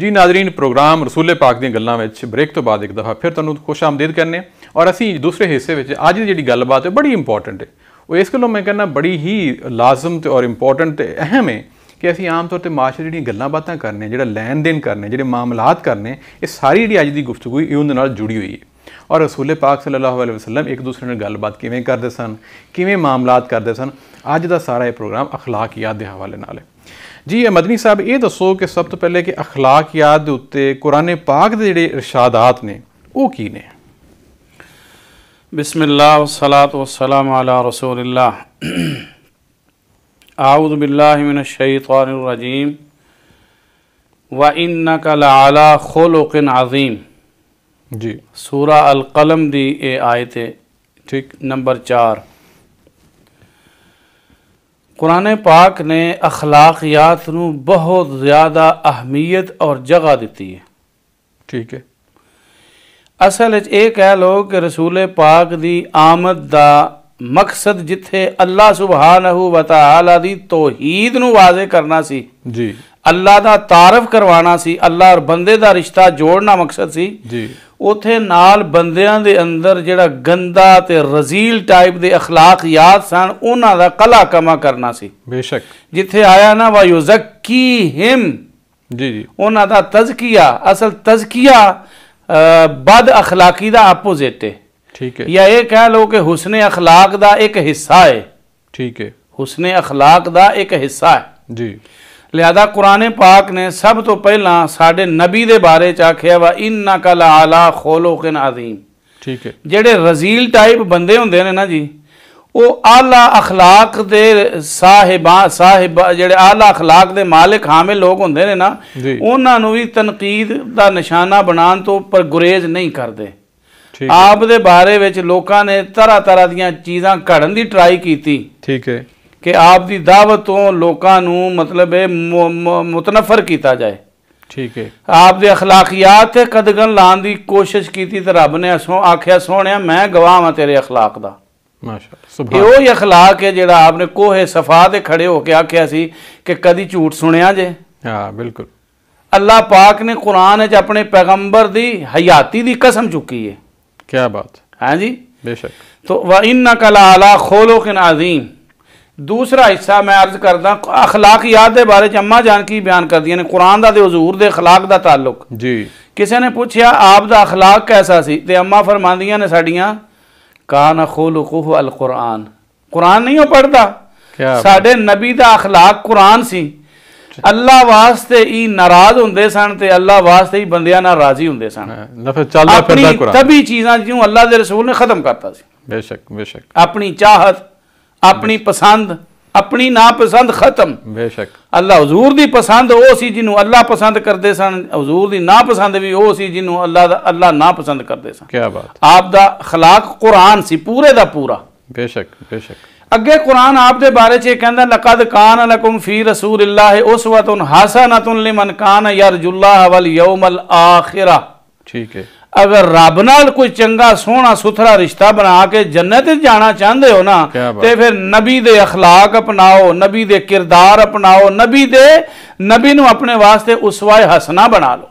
ਜੀ ਨਾਜ਼ਰੀਨ ਪ੍ਰੋਗਰਾਮ ਰਸੂਲੇ ਪਾਕ ਦੀਆਂ ਗੱਲਾਂ ਵਿੱਚ ਬ੍ਰੇਕ ਤੋਂ ਬਾਅਦ ਇੱਕ ਦਫਾ ਫਿਰ ਤੁਹਾਨੂੰ ਖੁਸ਼ ਆਮਦੀਦ ਕਰਨੇ ਔਰ ਅਸੀਂ ਦੂਸਰੇ ਹਿੱਸੇ ਵਿੱਚ ਅੱਜ ਦੀ ਜਿਹੜੀ ਗੱਲਬਾਤ ਹੈ ਬੜੀ ਇੰਪੋਰਟੈਂਟ ਹੈ ਉਹ ਇਸ ਕੋਲੋਂ ਮੈਂ ਕਹਿੰਦਾ ਬੜੀ ਹੀ ਲਾਜ਼ਮ ਤੇ ਔਰ ਇੰਪੋਰਟੈਂਟ ਤੇ ਅਹਿਮ ਹੈ ਕਿ ਅਸੀਂ ਆਮ ਤੌਰ ਤੇ ਮਾਸ਼ਰ ਜਿਹੜੀਆਂ ਗੱਲਾਂ ਬਾਤਾਂ ਕਰਨੇ ਜਿਹੜਾ ਲੈਣ ਦੇਣ ਕਰਨੇ ਜਿਹੜੇ ਮਾਮਲਾਤ ਕਰਨੇ ਇਹ ਸਾਰੀ ਜਿਹੜੀ ਅੱਜ ਦੀ ਗੁਫ਼ਤਗੂ ਉਹਨਾਂ ਨਾਲ ਜੁੜੀ ਹੋਈ ਹੈ ਔਰ ਰਸੂਲ ਪਾਕ ਸੱਲੱਲਾਹੁ ਅਲੈਹਿ ਵਸੱਲਮ ਇੱਕ ਦੂਸਰੇ ਨਾਲ ਗੱਲਬਾਤ ਕਿਵੇਂ ਕਰਦੇ ਸਨ ਕਿਵੇਂ ਮਾਮਲਾਤ ਕਰਦੇ ਸਨ ਅੱਜ ਦਾ ਸਾਰਾ ਇਹ ਪ੍ਰੋਗਰਾਮ ਅਖਲਾਕੀਆਤ ਦੇ ਹਵਾਲੇ ਨਾਲ ਹੈ जी मदनी साहब यह दसो कि सब तो पहले कि अखलाक याद के उत्ते कुरने पाक के जोड़े इरशादात ने ने बिस्मिल्लाह सलात वसलाम आला रसूलिल्लाह आऊद बिल्लाह मिन शैतान रजीम व इन्नका लआला खुलुक अजीम जी सूरा अल कलम दी ए आयत ठीक नंबर चार कुरान पाक ने अखलाकियात बहुत ज़्यादा अहमियत और जगह दिती है ठीक है असल ये कह लो कि रसूल पाक की आमद का मकसद जिथे अल्लाह सुबह नहू वाला तोहीद नाजे करना सी जी ਅੱਲਾ ਦਾ ਤਾਰਫ ਕਰਵਾਣਾ ਸੀ ਅੱਲਾ ਔਰ ਬੰਦੇ ਦਾ ਰਿਸ਼ਤਾ ਜੋੜਨਾ ਮਕਸਦ ਸੀ ਜੀ ਉਥੇ ਨਾਲ ਬੰਦਿਆਂ ਦੇ ਅੰਦਰ ਜਿਹੜਾ ਗੰਦਾ ਤੇ ਰਜ਼ੀਲ ਟਾਈਪ ਦੇ اخلاق ਯਾਦ ਸਨ ਉਹਨਾਂ ਦਾ ਕਲਾ ਕਮਾ ਕਰਨਾ ਸੀ ਬੇਸ਼ੱਕ ਜਿੱਥੇ ਆਇਆ ਨਾ ਵਾਯੁਜ਼ਕੀ ਹਿਮ ਜੀ ਜੀ ਉਹਨਾਂ ਦਾ ਤਜ਼ਕੀਆ ਅਸਲ ਤਜ਼ਕੀਆ ਬਦ اخلاقی ਦਾ ਆਪੋਜ਼ਿਟ ਹੈ ਠੀਕ ਹੈ ਜਾਂ ਇਹ ਕਹਿ ਲਓ ਕਿ ਹੁਸਨ اخلاق ਦਾ ਇੱਕ ਹਿੱਸਾ ਹੈ ਠੀਕ ਹੈ ਹੁਸਨ اخلاق ਦਾ ਇੱਕ ਹਿੱਸਾ ਹੈ ਜੀ ਲਿਆਦਾ ਕੁਰਾਨ ਪਾਕ ਨੇ ਸਭ ਤੋਂ ਪਹਿਲਾਂ ਸਾਡੇ ਨਬੀ ਦੇ ਬਾਰੇ ਚ ਆਖਿਆ ਵਾ ਇਨਨਾ ਕਲ ਆਲਾ ਖੋਲੋਕਿਨ ਅਜ਼ੀਮ ਠੀਕ ਹੈ ਜਿਹੜੇ ਰਜ਼ੀਲ ਟਾਈਪ ਬੰਦੇ ਹੁੰਦੇ ਨੇ ਨਾ ਜੀ ਉਹ ਆਲਾ اخلاق ਦੇ ਸਾਹਿਬਾ ਸਾਹਿਬ ਜਿਹੜੇ ਆਲਾ اخلاق ਦੇ ਮਾਲਕ ਹਾਮੇ ਲੋਕ ਹੁੰਦੇ ਨੇ ਨਾ ਉਹਨਾਂ ਨੂੰ ਵੀ ਤਨਕੀਦ ਦਾ ਨਿਸ਼ਾਨਾ ਬਣਾਉਣ ਤੋਂ ਪਰ ਗੁਰੇਜ਼ ਨਹੀਂ ਕਰਦੇ ਆਪ ਦੇ ਬਾਰੇ ਵਿੱਚ ਲੋਕਾਂ ਨੇ ਤਰ੍ਹਾਂ ਤਰ੍ਹਾਂ ਦੀਆਂ ਚੀਜ਼ਾਂ ਘੜਨ ਦੀ ਟਰਾਈ ਕੀਤੀ ਠੀਕ ਹੈ ਕਿ ਆਪ ਦੀ ਦਾਵਤ ਤੋਂ ਲੋਕਾਂ ਨੂੰ ਮਤਲਬ ਇਹ ਮੁਤਨਫਰ ਕੀਤਾ ਜਾਏ ਠੀਕ ਹੈ ਆਪ ਦੇ اخلاقیات ਤੇ ਕਦਗਨ ਲਾਣ ਦੀ ਕੋਸ਼ਿਸ਼ ਕੀਤੀ ਤੇ ਰੱਬ ਨੇ ਅਸੋਂ ਆਖਿਆ ਸੋਹਣਿਆ ਮੈਂ ਗਵਾਹ ਹਾਂ ਤੇਰੇ اخلاق ਦਾ ਮਾਸ਼ਾ ਸੁਭਾਨ ਇਹ ਉਹ اخلاق ਹੈ ਜਿਹੜਾ ਆਪ ਨੇ ਕੋਹੇ ਸਫਾ ਤੇ ਖੜੇ ਹੋ ਕੇ ਆਖਿਆ ਸੀ ਕਿ ਕਦੀ ਝੂਠ ਸੁਣਿਆ ਜੇ ਹਾਂ ਬਿਲਕੁਲ ਅੱਲਾਹ ਪਾਕ ਨੇ ਕੁਰਾਨ ਵਿੱਚ ਆਪਣੇ ਪੈਗੰਬਰ ਦੀ ਹਯਾਤੀ ਦੀ ਕਸਮ ਚੁੱਕੀ ਹੈ ਕੀ ਬਾਤ ਹਾਂਜੀ ਬੇਸ਼ੱਕ ਤੋ ਵਾ ਇਨਕਾ ਲਾ ਅਲਾ ਖੁਲੁਕਨ ਅਜ਼ੀਮ दूसरा हिस्सा मैं अर्ज करदा अखलाकियात के बारे च अम्मा जानकी बयान कर दी ने कुरान का हजूर के अखलाक का ताल्लुक जी किसी ने पूछा आपका अखलाक कैसा सी ते अम्मा फरमादिया ने साड़िया का साड़ियां कान खोलुकुह अल कुरान कुरान नहीं पढ़ता साढ़े नबी का अखलाक कुरान सी अल्लाह वास्ते ही नाराज होंगे सन ਤੇ ਅੱਲਾ ਵਾਸਤੇ ਹੀ ਬੰਦਿਆਂ ਨਾਲ ਰਾਜ਼ੀ ਹੁੰਦੇ ਸਨ ਲਫ਼ਜ਼ ਚੱਲਦਾ ਫਿਰਦਾ ਕੁਰਾਨ ਆਪਣੀ ਤਬੀ ਚੀਜ਼ਾਂ ਜਿਹਨੂੰ बेशक ਦੇ ਰਸੂਲ ਨੇ अपनी पसंद अपनी नापसंद खत्म बेशक अल्लाह हजूर की पसंद वह सी जिन्हों अल्लाह पसंद करते सन हजूर की नापसंद भी वह सी जिन्हों अल्लाह अल्लाह नापसंद करते सन क्या बात आपका खलाक कुरान सी पूरे का पूरा बेशक बेशक अगे कुरान आप दे बारे च कहता लकद कान लकुम फी रसूल उस वत हासा नतुन लिमन कान यरजुल्लाह वल यौमल आखिरा ठीक है ਅਗਰ ਰੱਬ ਨਾਲ ਕੋਈ ਚੰਗਾ ਸੋਹਣਾ ਸੁਥਰਾ ਰਿਸ਼ਤਾ ਬਣਾ ਕੇ ਜੰਨਤ ਜਾਣਾ ਚਾਹੁੰਦੇ ਹੋ ਨਾ ਤੇ ਫਿਰ ਨਬੀ ਦੇ اخلاق ਅਪਣਾਓ ਨਬੀ ਦੇ ਕਿਰਦਾਰ ਅਪਣਾਓ ਨਬੀ ਦੇ ਨਬੀ ਨੂੰ ਆਪਣੇ ਵਾਸਤੇ ਉਸਵਾਏ ਹਸਨਾ ਬਣਾ ਲਓ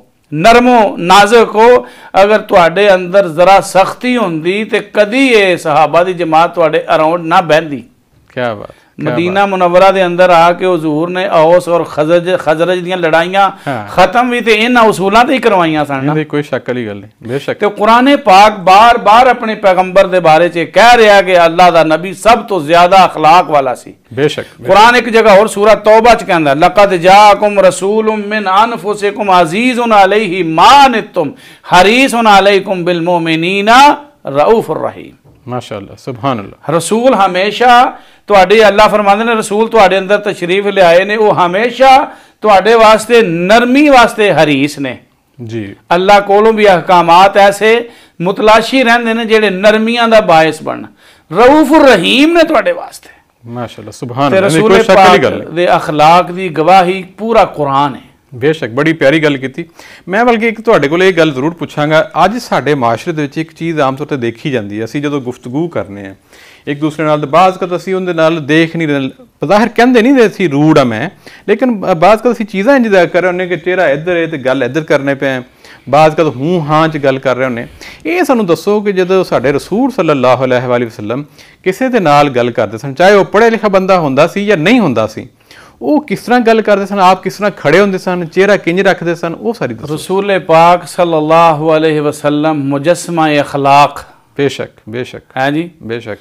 ਨਰਮੋ ਨਾਜ਼ੁਕ ਹੋ ਅਗਰ ਤੁਹਾਡੇ ਅੰਦਰ ਜ਼ਰਾ ਸਖਤੀ ਹੁੰਦੀ ਤੇ ਕਦੀ ਇਹ ਸਹਾਬਾ ਦੀ ਜਮਾਤ ਤੁਹਾਡੇ ਅਰਾਊਂਡ ਨਾ ਬਹਿੰਦੀ ਕੀ ਬਾਤ मदीना मुनवरा के अंदर आके हजूर ने औस और खजरज खजरज दड़ाइया हाँ। खत्म भी तो इन्होंने असूलों से ही करवाइया कोई शक्ल ही गल नहीं बेशक तो कुरने पाक बार बार अपने पैगंबर के बारे च कह रहा कि अल्लाह का नबी सब तो ज्यादा अखलाक वाला से बेशक कुरान एक जगह और सूरत तौबा च कहता लकत जा कुम रसूल उमिन अन अजीज उन्हना लही मां हरीस उन्हना लही कुम बिलमो रहीम माशाला सुबहान अल्लाह रसूल हमेशा तो अल्लाह फरमाते ने रसूल तो अंदर तशरीफ लियाए ने वो हमेशा थोड़े तो वास्ते नरमी वास्ते हरीस ने जी अल्लाह को भी अहकाम ऐसे मुतलाशी रहते ने जेडे नरमिया का बायस बन रऊफ रहीम ने थोड़े तो वास्ते माशाला सुबह अखलाक की गवाही पूरा कुरान है ਬੇਸ਼ੱਕ ਬੜੀ ਪਿਆਰੀ ਗੱਲ ਕੀਤੀ ਮੈਂ ਬਲਕਿ ਇੱਕ ਤੁਹਾਡੇ ਕੋਲ ਇਹ ਗੱਲ ਜ਼ਰੂਰ ਪੁੱਛਾਂਗਾ ਅੱਜ ਸਾਡੇ ਮਾਸ਼ਰੇ ਦੇ ਵਿੱਚ ਇੱਕ ਚੀਜ਼ ਆਮ ਤੌਰ ਤੇ ਦੇਖੀ ਜਾਂਦੀ ਹੈ ਅਸੀਂ ਜਦੋਂ ਗੁਫ਼ਤਗੂ ਕਰਨੇ ਆ ਇੱਕ ਦੂਸਰੇ ਨਾਲ ਬਾਜ਼ ਕਦ ਅਸੀਂ ਉਹਦੇ ਨਾਲ ਦੇਖ ਨਹੀਂ ਜ਼ਾਹਿਰ ਕਹਿੰਦੇ ਨਹੀਂ ਦੇ ਅਸੀਂ ਰੂੜ ਆ ਮੈਂ ਲੇਕਿਨ ਬਾਜ਼ ਕਦ ਅਸੀਂ ਚੀਜ਼ਾਂ ਇੰਜ ਦਾ ਕਰ ਰਹੇ ਹੁੰਨੇ ਕਿ ਚਿਹਰਾ ਇੱਧਰ ਹੈ ਤੇ ਗੱਲ ਇੱਧਰ ਕਰਨੇ ਪਏ ਬਾਜ਼ ਕਦ ਹੂੰ ਹਾਂ ਚ ਗੱਲ ਕਰ ਰਹੇ ਹੁੰਨੇ ਇਹ ਸਾਨੂੰ ਦੱਸੋ ਕਿ ਜਦੋਂ ਸਾਡੇ ਰਸੂਲ ਸੱਲੱਲਾਹੁ ਅਲੈਹਿ ਵਸੱਲਮ ਕਿਸੇ ਦੇ ਨਾਲ ਗੱਲ ਕਰਦੇ ਸਨ ਚਾਹੇ ਉਹ ਪੜ੍ਹੇ ਲਿਖਿਆ ਬੰਦਾ ਹੁੰਦਾ ਸੀ ਜਾਂ ਨਹੀਂ ਹੁੰਦਾ ਸੀ ਉਹ ਕਿਸ ਤਰ੍ਹਾਂ ਗੱਲ ਕਰਦੇ ਸਨ ਆਪ ਕਿਸ ਤਰ੍ਹਾਂ ਖੜੇ ਹੁੰਦੇ ਸਨ ਚਿਹਰਾ ਕਿੰਜ ਰੱਖਦੇ ਸਨ ਉਹ ਸਾਰੀ ਦੱਸੋ ਰਸੂਲ ਪਾਕ ਸੱਲੱਲਾਹੁ ਅਲੈਹਿ ਵਸੱਲਮ ਮੁਜਸਮਾ اخلاق ਬੇਸ਼ੱਕ ਬੇਸ਼ੱਕ ਹਾਂਜੀ ਬੇਸ਼ੱਕ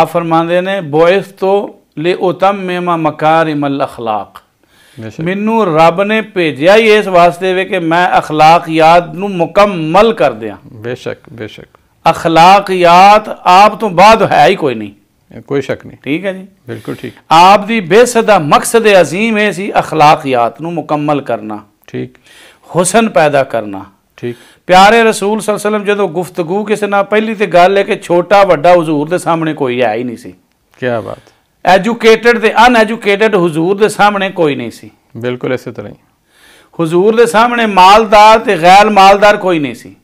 ਆਪ ਫਰਮਾਉਂਦੇ ਨੇ ਬੋਇਸ ਤੋਂ ਲੇ ਉਤਮ ਮੇਮਾ ਮਕਾਰਿਮ ਅਲ اخلاق ਮੈਨੂੰ ਰੱਬ ਨੇ ਭੇਜਿਆ ਹੀ ਇਸ ਵਾਸਤੇ ਵੇ ਕਿ ਮੈਂ اخلاق ਯਾਦ ਨੂੰ ਮੁਕੰਮਲ ਕਰ ਦਿਆਂ ਬੇਸ਼ੱਕ ਬੇਸ਼ੱਕ اخلاق ਯਾਦ ਆਪ ਤੋਂ ਬਾਅਦ ਹੈ ਹੀ ਕੋਈ ਨਹੀਂ ਕੋਈ ਸ਼ੱਕ ਨਹੀਂ ਠੀਕ ਹੈ ਜੀ ਬਿਲਕੁਲ ਠੀਕ ਆਪ ਦੀ ਬੇਸਦਾ ਮਕਸਦ ਅਜ਼ੀਮ ਹੈ ਸੀ اخلاقیات ਨੂੰ ਮੁਕੰਮਲ ਕਰਨਾ ਠੀਕ ਹੁਸਨ ਪੈਦਾ ਕਰਨਾ ਠੀਕ ਪਿਆਰੇ ਰਸੂਲ ਸੱਲਮ ਜਦੋਂ ਗੁਫ਼ਤਗੂ ਕਿਸੇ ਨਾਲ ਪਹਿਲੀ ਤੇ ਗੱਲ ਹੈ ਕਿ ਛੋਟਾ ਵੱਡਾ ਹਜ਼ੂਰ ਦੇ ਸਾਹਮਣੇ ਕੋਈ ਆਇਆ ਹੀ ਨਹੀਂ ਸੀ ਕੀ ਬਾਤ ਐਜੂਕੇਟਿਡ ਤੇ ਅਨਐਜੂਕੇਟਿਡ ਹਜ਼ੂਰ ਦੇ ਸਾਹਮਣੇ ਕੋਈ ਨਹੀਂ ਸੀ ਬਿਲਕੁਲ ਇਸੇ ਤਰ੍ਹਾਂ ਹੀ ਹਜ਼ੂਰ ਦੇ ਸਾਹਮਣੇ ਮਾਲਦਾਰ ਤੇ ਗੈਰ ਮਾਲਦਾਰ ਕੋਈ ਨਹੀਂ ਸੀ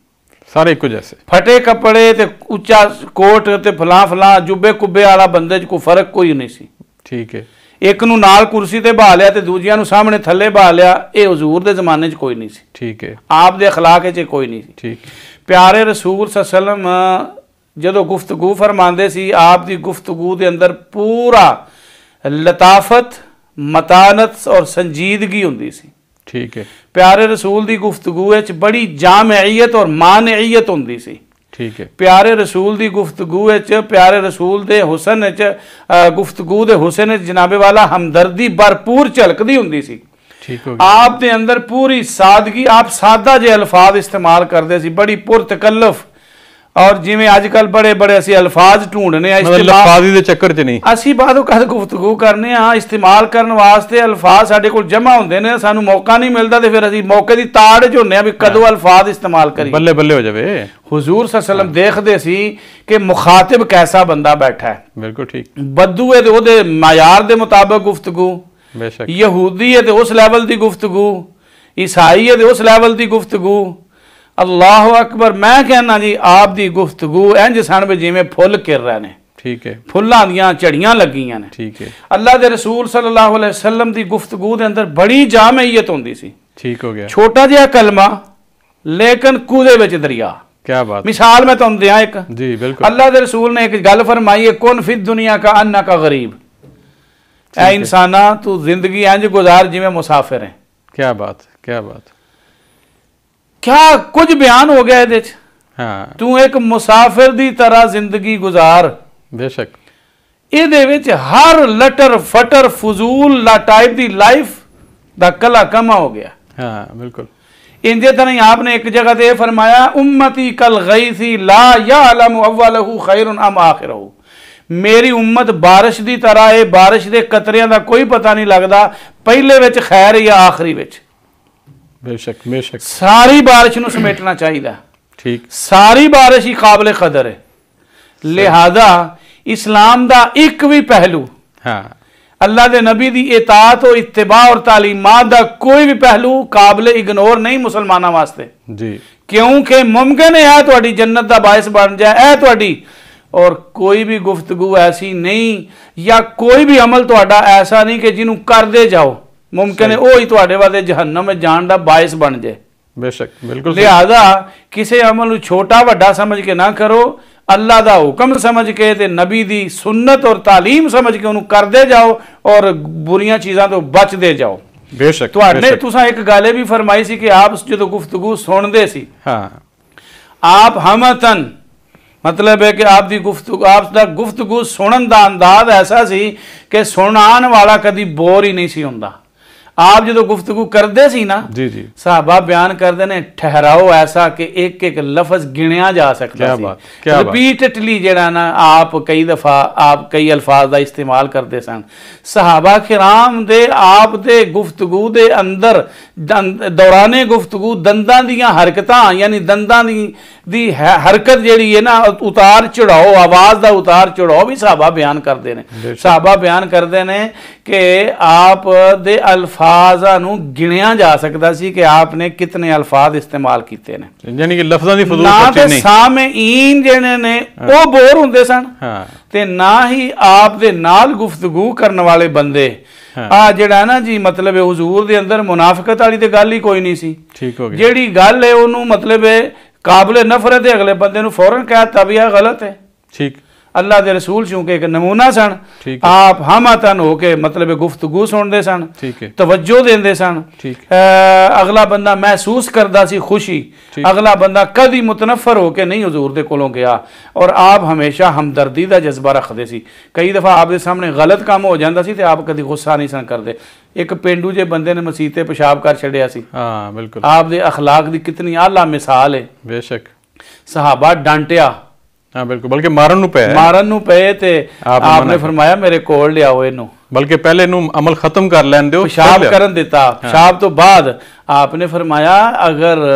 ਸਾਰੇ ਇੱਕੋ ਜਿਹੇ ਫਟੇ ਕੱਪੜੇ ਤੇ ਉੱਚਾ ਕੋਟ ਤੇ ਫਲਾ ਫਲਾ ਜੁੱਬੇ ਕੁੱਬੇ ਵਾਲਾ ਬੰਦੇ 'ਚ ਕੋਈ ਫਰਕ ਕੋਈ ਨਹੀਂ ਸੀ ਠੀਕ ਹੈ ਇੱਕ ਨੂੰ ਨਾਲ ਕੁਰਸੀ ਤੇ ਬਹਾ ਲਿਆ ਤੇ ਦੂਜਿਆਂ ਨੂੰ ਸਾਹਮਣੇ ਥੱਲੇ ਬਹਾ ਲਿਆ ਇਹ ਹਜ਼ੂਰ ਦੇ ਜ਼ਮਾਨੇ 'ਚ ਕੋਈ ਨਹੀਂ ਸੀ ਠੀਕ ਹੈ ਆਪ ਦੇ اخلاق 'ਚ ਕੋਈ ਨਹੀਂ ਸੀ ਠੀਕ ਪਿਆਰੇ ਰਸੂਲ ਸੱਲਮ ਜਦੋਂ ਗੁਫ਼ਤਗੂ ਫਰਮਾਉਂਦੇ ਸੀ ਆਪ ਦੀ ਗੁਫ਼ਤਗੂ ਦੇ ਅੰਦਰ ਪੂਰਾ ਲਤਾਫਤ ਮਤਾਨਤ ਔਰ ਸੰਜੀਦਗੀ ਹੁੰਦੀ ਸੀ ਠੀਕ ਹੈ ਪਿਆਰੇ ਰਸੂਲ ਦੀ ਗੁਫ਼ਤਗੂ ਵਿੱਚ ਬੜੀ ਜਾਮਈਅਤ ਔਰ ਮਾਨਈਅਤ ਹੁੰਦੀ ਸੀ ਠੀਕ ਹੈ ਪਿਆਰੇ ਰਸੂਲ ਦੀ ਗੁਫ਼ਤਗੂ ਵਿੱਚ ਪਿਆਰੇ ਰਸੂਲ ਦੇ ਹੁਸਨ ਵਿੱਚ ਗੁਫ਼ਤਗੂ ਦੇ ਹੁਸਨ ਵਿੱਚ ਜਨਾਬੇ ਵਾਲਾ ਹਮਦਰਦੀ ਭਰਪੂਰ ਝਲਕਦੀ ਹੁੰਦੀ ਸੀ ਠੀਕ ਹੋ ਗਿਆ ਆਪ ਦੇ ਅੰਦਰ ਪੂਰੀ ਸਾਦਗੀ ਆਪ ਸਾਦਾ ਜਿਹੇ ਅਲਫਾਜ਼ ਇਸਤੇਮਾਲ ਕਰਦੇ ਸੀ ਬੜੀ ਪੁਰਤਕਲਫ ਔਰ ਜਿਵੇਂ ਅੱਜ ਕੱਲ ਬੜੇ ਬੜੇ ਅਸੀਂ ਅਲਫਾਜ਼ ਢੂੰਡਨੇ ਆ ਇਸਤੇਮਾਲ ਅਲਫਾਜ਼ ਦੇ ਚੱਕਰ 'ਚ ਨਹੀਂ ਅਸੀਂ ਉਹ ਕਦ ਗੁਫ਼ਤਗੂ ਕਰਨੇ ਆ ਇਸਤੇਮਾਲ ਕਰਨ ਵਾਸਤੇ ਅਲਫਾਜ਼ ਸਾਡੇ ਕੋਲ ਜਮ੍ਹਾਂ ਹੁੰਦੇ ਨੇ ਸਾਨੂੰ ਮੌਕਾ ਨਹੀਂ ਮਿਲਦਾ ਤੇ ਫਿਰ ਅਸੀਂ ਮੌਕੇ ਦੀ ਤਾੜ 'ਚ ਹੁੰਨੇ ਆ ਵੀ ਕਦੋਂ ਅਲਫਾਜ਼ ਇਸਤੇਮਾਲ ਕਰੀਏ ਬੱਲੇ ਬੱਲੇ ਹੋ ਜਾਵੇ ਹਜ਼ੂਰ ਸੱਲਮ ਦੇਖਦੇ ਸੀ ਕਿ ਮੁਖਾਤਬ ਕੈਸਾ ਬੰਦਾ ਬੈਠਾ ਹੈ ਬਿਲਕੁਲ ਠੀਕ ਬੱਦੂ ਹੈ ਤੇ ਉਹਦੇ ਮਿਆਰ ਦੇ ਮੁਤਾਬਕ ਗੁਫ਼ਤਗੂ ਬੇਸ਼ੱਕ ਯਹੂਦੀ ਹੈ ਤੇ ਉਸ ਲੈਵਲ ਦੀ ਗੁਫ਼ਤਗੂ ਈਸਾਈ ਹੈ ਤੇ ਉਸ ਲੈਵਲ ਦੀ ਗੁਫ਼ਤਗੂ अल्लाह अकबर मैं कहना जी आप की गुफ्तगु इंज सन भी जिमें फुल किर रहे हैं ठीक है फुलों दियाँ झड़ियाँ लगियां ने ठीक है अल्लाह के रसूल सल्लल्लाहु अलैहि वसल्लम की गुफ्तगु के अंदर बड़ी जामयत होंगी सी ठीक हो गया छोटा जहा कलमा लेकिन कूदे दरिया क्या बात मिसाल मैं तुम दिया एक जी बिल्कुल अल्लाह के रसूल ने एक गल फरमाई है कौन फिर दुनिया का अन्ना का गरीब ए इंसाना तू जिंदगी इंज गुजार जिम्मे मुसाफिर है क्या बात क्या बात ਕਿਆ ਕੁਝ ਬਿਆਨ ਹੋ ਗਿਆ ਇਹਦੇ ਚ ਹਾਂ ਤੂੰ ਇੱਕ ਮੁਸਾਫਿਰ ਦੀ ਤਰ੍ਹਾਂ ਜ਼ਿੰਦਗੀ ਗੁਜ਼ਾਰ ਬੇਸ਼ੱਕ ਇਹਦੇ ਵਿੱਚ ਹਰ ਲਟਰ ਫਟਰ ਫਜ਼ੂਲ ਲਾ ਟਾਈਪ ਦੀ ਲਾਈਫ ਦਾ ਕਲਾ ਕਮਾ ਹੋ ਗਿਆ ਹਾਂ ਬਿਲਕੁਲ ਇੰਦੇ ਤਰ੍ਹਾਂ ਹੀ ਆਪਨੇ ਇੱਕ ਜਗ੍ਹਾ ਤੇ ਇਹ ਫਰਮਾਇਆ ਉਮਤੀ ਕਲ ਗੈਸੀ ਲਾ ਯਾਲਮ ਅਵਲਹੁ ਖੈਰੁਨ ਅਮ ਆਖਿਰਹੁ ਮੇਰੀ ਉਮਤ بارش ਦੀ ਤਰ੍ਹਾਂ ਇਹ بارش ਦੇ ਕਤਰਿਆਂ ਦਾ ਕੋਈ ਪਤਾ ਨਹੀਂ ਲੱਗਦਾ ਪਹਿਲੇ ਵਿੱਚ ਖੈਰ ਜਾਂ ਆਖਰੀ ਵਿੱਚ बेशक बेशक सारी बारिश ਨੂੰ समेटना चाहिए ठीक सारी बारिश ही काबले कदर है लिहाजा इस्लाम का एक भी पहलू हाँ अल्लाह के नबी की इतात और इतबा और तालीमात का कोई भी पहलू काबिल इग्नोर नहीं मुसलमाना वास्ते जी क्योंकि मुमकिन है तो जन्नत का बायस बन जाए है तो और कोई भी गुफ्तगु ऐसी नहीं या कोई भी अमल तो ऐसा नहीं कि जिन्हों करते जाओ ਮੁਮਕਿਨ ਹੈ ਉਹ ਹੀ ਤੁਹਾਡੇ ਵਾਲੇ ਜਹੰਨਮ ਵਿੱਚ ਜਾਣ ਦਾ ਬਾਇਸ ਬਣ ਜਾਏ ਬੇਸ਼ੱਕ ਬਿਲਕੁਲ ਲਿਹਾਜ਼ਾ ਕਿਸੇ ਅਮਲ ਨੂੰ ਛੋਟਾ ਵੱਡਾ ਸਮਝ ਕੇ ਨਾ ਕਰੋ ਅੱਲਾ ਦਾ ਹੁਕਮ ਸਮਝ ਕੇ ਤੇ ਨਬੀ ਦੀ ਸੁਨਨਤ ਔਰ تعلیم ਸਮਝ ਕੇ ਉਹਨੂੰ ਕਰਦੇ ਜਾਓ ਔਰ ਬੁਰੀਆਂ ਚੀਜ਼ਾਂ ਤੋਂ ਬਚਦੇ ਜਾਓ ਬੇਸ਼ੱਕ ਤੁਹਾਡੇ ਤੁਸੀਂ ਇੱਕ ਗੱਲ ਵੀ ਫਰਮਾਈ ਸੀ ਕਿ ਆਪ ਜਦੋਂ ਗੁਫ਼ਤਗੂ ਸੁਣਦੇ ਸੀ ਹਾਂ ਆਪ ਹਮਤਨ ਮਤਲਬ ਹੈ ਕਿ ਆਪ ਦੀ ਗੁਫ਼ਤਗੂ ਆਪ ਦਾ ਗੁਫ਼ਤਗੂ ਸੁਣਨ ਦਾ ਅੰਦਾਜ਼ ਐਸਾ ਸੀ ਕਿ ਸੁਣਾਉਣ ਵਾਲਾ ਕਦੀ ਬੋਰ ਹੀ ਨਹੀਂ ਸੀ ਹੁੰਦਾ ਆਪ ਜਦੋਂ ਗੁਫ਼ਤਗੂ ਕਰਦੇ ਸੀ ਨਾ ਜੀ ਜੀ ਸਾਹਬਾ ਬਿਆਨ ਕਰਦੇ ਨੇ ਠਹਿਰਾਓ ਐਸਾ ਕਿ ਇੱਕ ਇੱਕ ਲਫ਼ਜ਼ ਗਿਣਿਆ ਜਾ ਸਕਦਾ ਸੀ ਰਿਪੀਟਡਲੀ ਜਿਹੜਾ ਨਾ ਆਪ ਕਈ ਦਫਾ ਆਪ ਕਈ ਅਲਫਾਜ਼ ਦਾ ਇਸਤੇਮਾਲ ਕਰਦੇ ਸਨ ਸਾਹਬਾ ਕਿਰਾਮ ਦੇ ਆਪ ਦੇ ਗੁਫ਼ਤਗੂ ਦੇ ਅੰਦਰ ਦੌਰਾਨੇ ਗੁਫ਼ਤਗੂ ਦੰਦਾਂ ਦੀਆਂ ਹਰਕਤਾਂ ਯਾਨੀ ਦੰਦਾਂ ਦੀ ਦੀ ਹਰਕਤ ਜਿਹੜੀ ਹੈ ਨਾ ਉਤਾਰ ਚੜਾਓ ਆਵਾਜ਼ ਦਾ ਉਤਾਰ ਚੜਾਓ ਵੀ ਸਾਹਬਾ ਬਿਆਨ ਕਰਦੇ ਨੇ ਸਾਹਬਾ ਬਿਆਨ ਕਰਦੇ ਨੇ ਕਿ ਆਪ ਦੇ ਅਲਫਾਜ਼ਾਂ ਨੂੰ ਗਿਣਿਆ ਜਾ ਸਕਦਾ ਸੀ ਕਿ ਆਪ ਨੇ ਕਿੰਨੇ ਅਲਫਾਜ਼ ਇਸਤੇਮਾਲ ਕੀਤੇ ਨੇ ਯਾਨੀ ਕਿ ਲਫ਼ਜ਼ਾਂ ਦੀ ਫਜ਼ੂਲ ਖਰਚੀ ਨਹੀਂ ਨਾ ਸਾਮੀਨ ਜਿਹਨੇ ਨੇ ਉਹ ਬੋਰ ਹੁੰਦੇ ਸਨ ਤੇ ਨਾ ਹੀ ਆਪ ਦੇ ਨਾਲ ਗੁਫ਼ਤਗੂ ਕਰਨ ਵਾਲੇ ਬੰਦੇ ਆ ਜਿਹੜਾ ਨਾ ਜੀ ਮਤਲਬ ਹੈ ਹਜ਼ੂਰ ਦੇ ਅੰਦਰ ਮੁਨਾਫਕਤ ਵਾਲੀ ਤੇ ਗੱਲ ਹੀ ਕੋਈ ਨਹੀਂ ਸੀ ਠੀਕ ਹੋ ਗਿਆ ਜਿਹੜੀ ਗੱਲ ਹੈ ਉਹਨੂੰ ਮਤਲਬ ਹੈ ਕਾਬਲੇ ਨਫ਼ਰਤ ਹੈ ਅਗਲੇ ਬੰਦੇ ਨੂੰ ਫੌਰਨ ਕਹਿ ਵੀ ਇਹ ਗਲਤ ਹੈ ਠੀਕ अल्लाह के रसूल चूंकि एक नमूना सन आप हम तन हो मतलब गुफ्तगु सुनते सन तवज्जो देंगे सन अगला बंदा महसूस करता सी खुशी अगला बंदा कभी मुतनफर होके नहीं हजूर के कोलों गया और आप हमेशा हमदर्दी का जज्बा रखते सी कई दफा आपके सामने गलत काम हो जाता सी आप कभी गुस्सा नहीं सन करते एक पेंडू जे बंदे ने मसीते पेशाब कर छड़िया बिल्कुल आप दे अखलाक की कितनी आला मिसाल है बेशक सहाबा डांटिया ਹਾਂ ਬਿਲਕੁਲ ਬਲਕਿ ਮਾਰਨ ਨੂੰ ਪਏ ਮਾਰਨ ਨੂੰ ਪਏ ਤੇ ਆਪਨੇ ਫਰਮਾਇਆ ਮੇਰੇ ਕੋਲ ਲਿਆਓ ਇਹਨੂੰ ਬਲਕਿ ਪਹਿਲੇ ਇਹਨੂੰ ਅਮਲ ਖਤਮ ਕਰ ਲੈਣ ਦਿਓ ਪਿਸ਼ਾਬ ਕਰਨ ਦਿੱਤਾ ਪਿਸ਼ਾਬ ਤੋਂ ਬਾਅਦ ਆਪਨੇ ਫਰਮਾਇਆ ਅਗਰ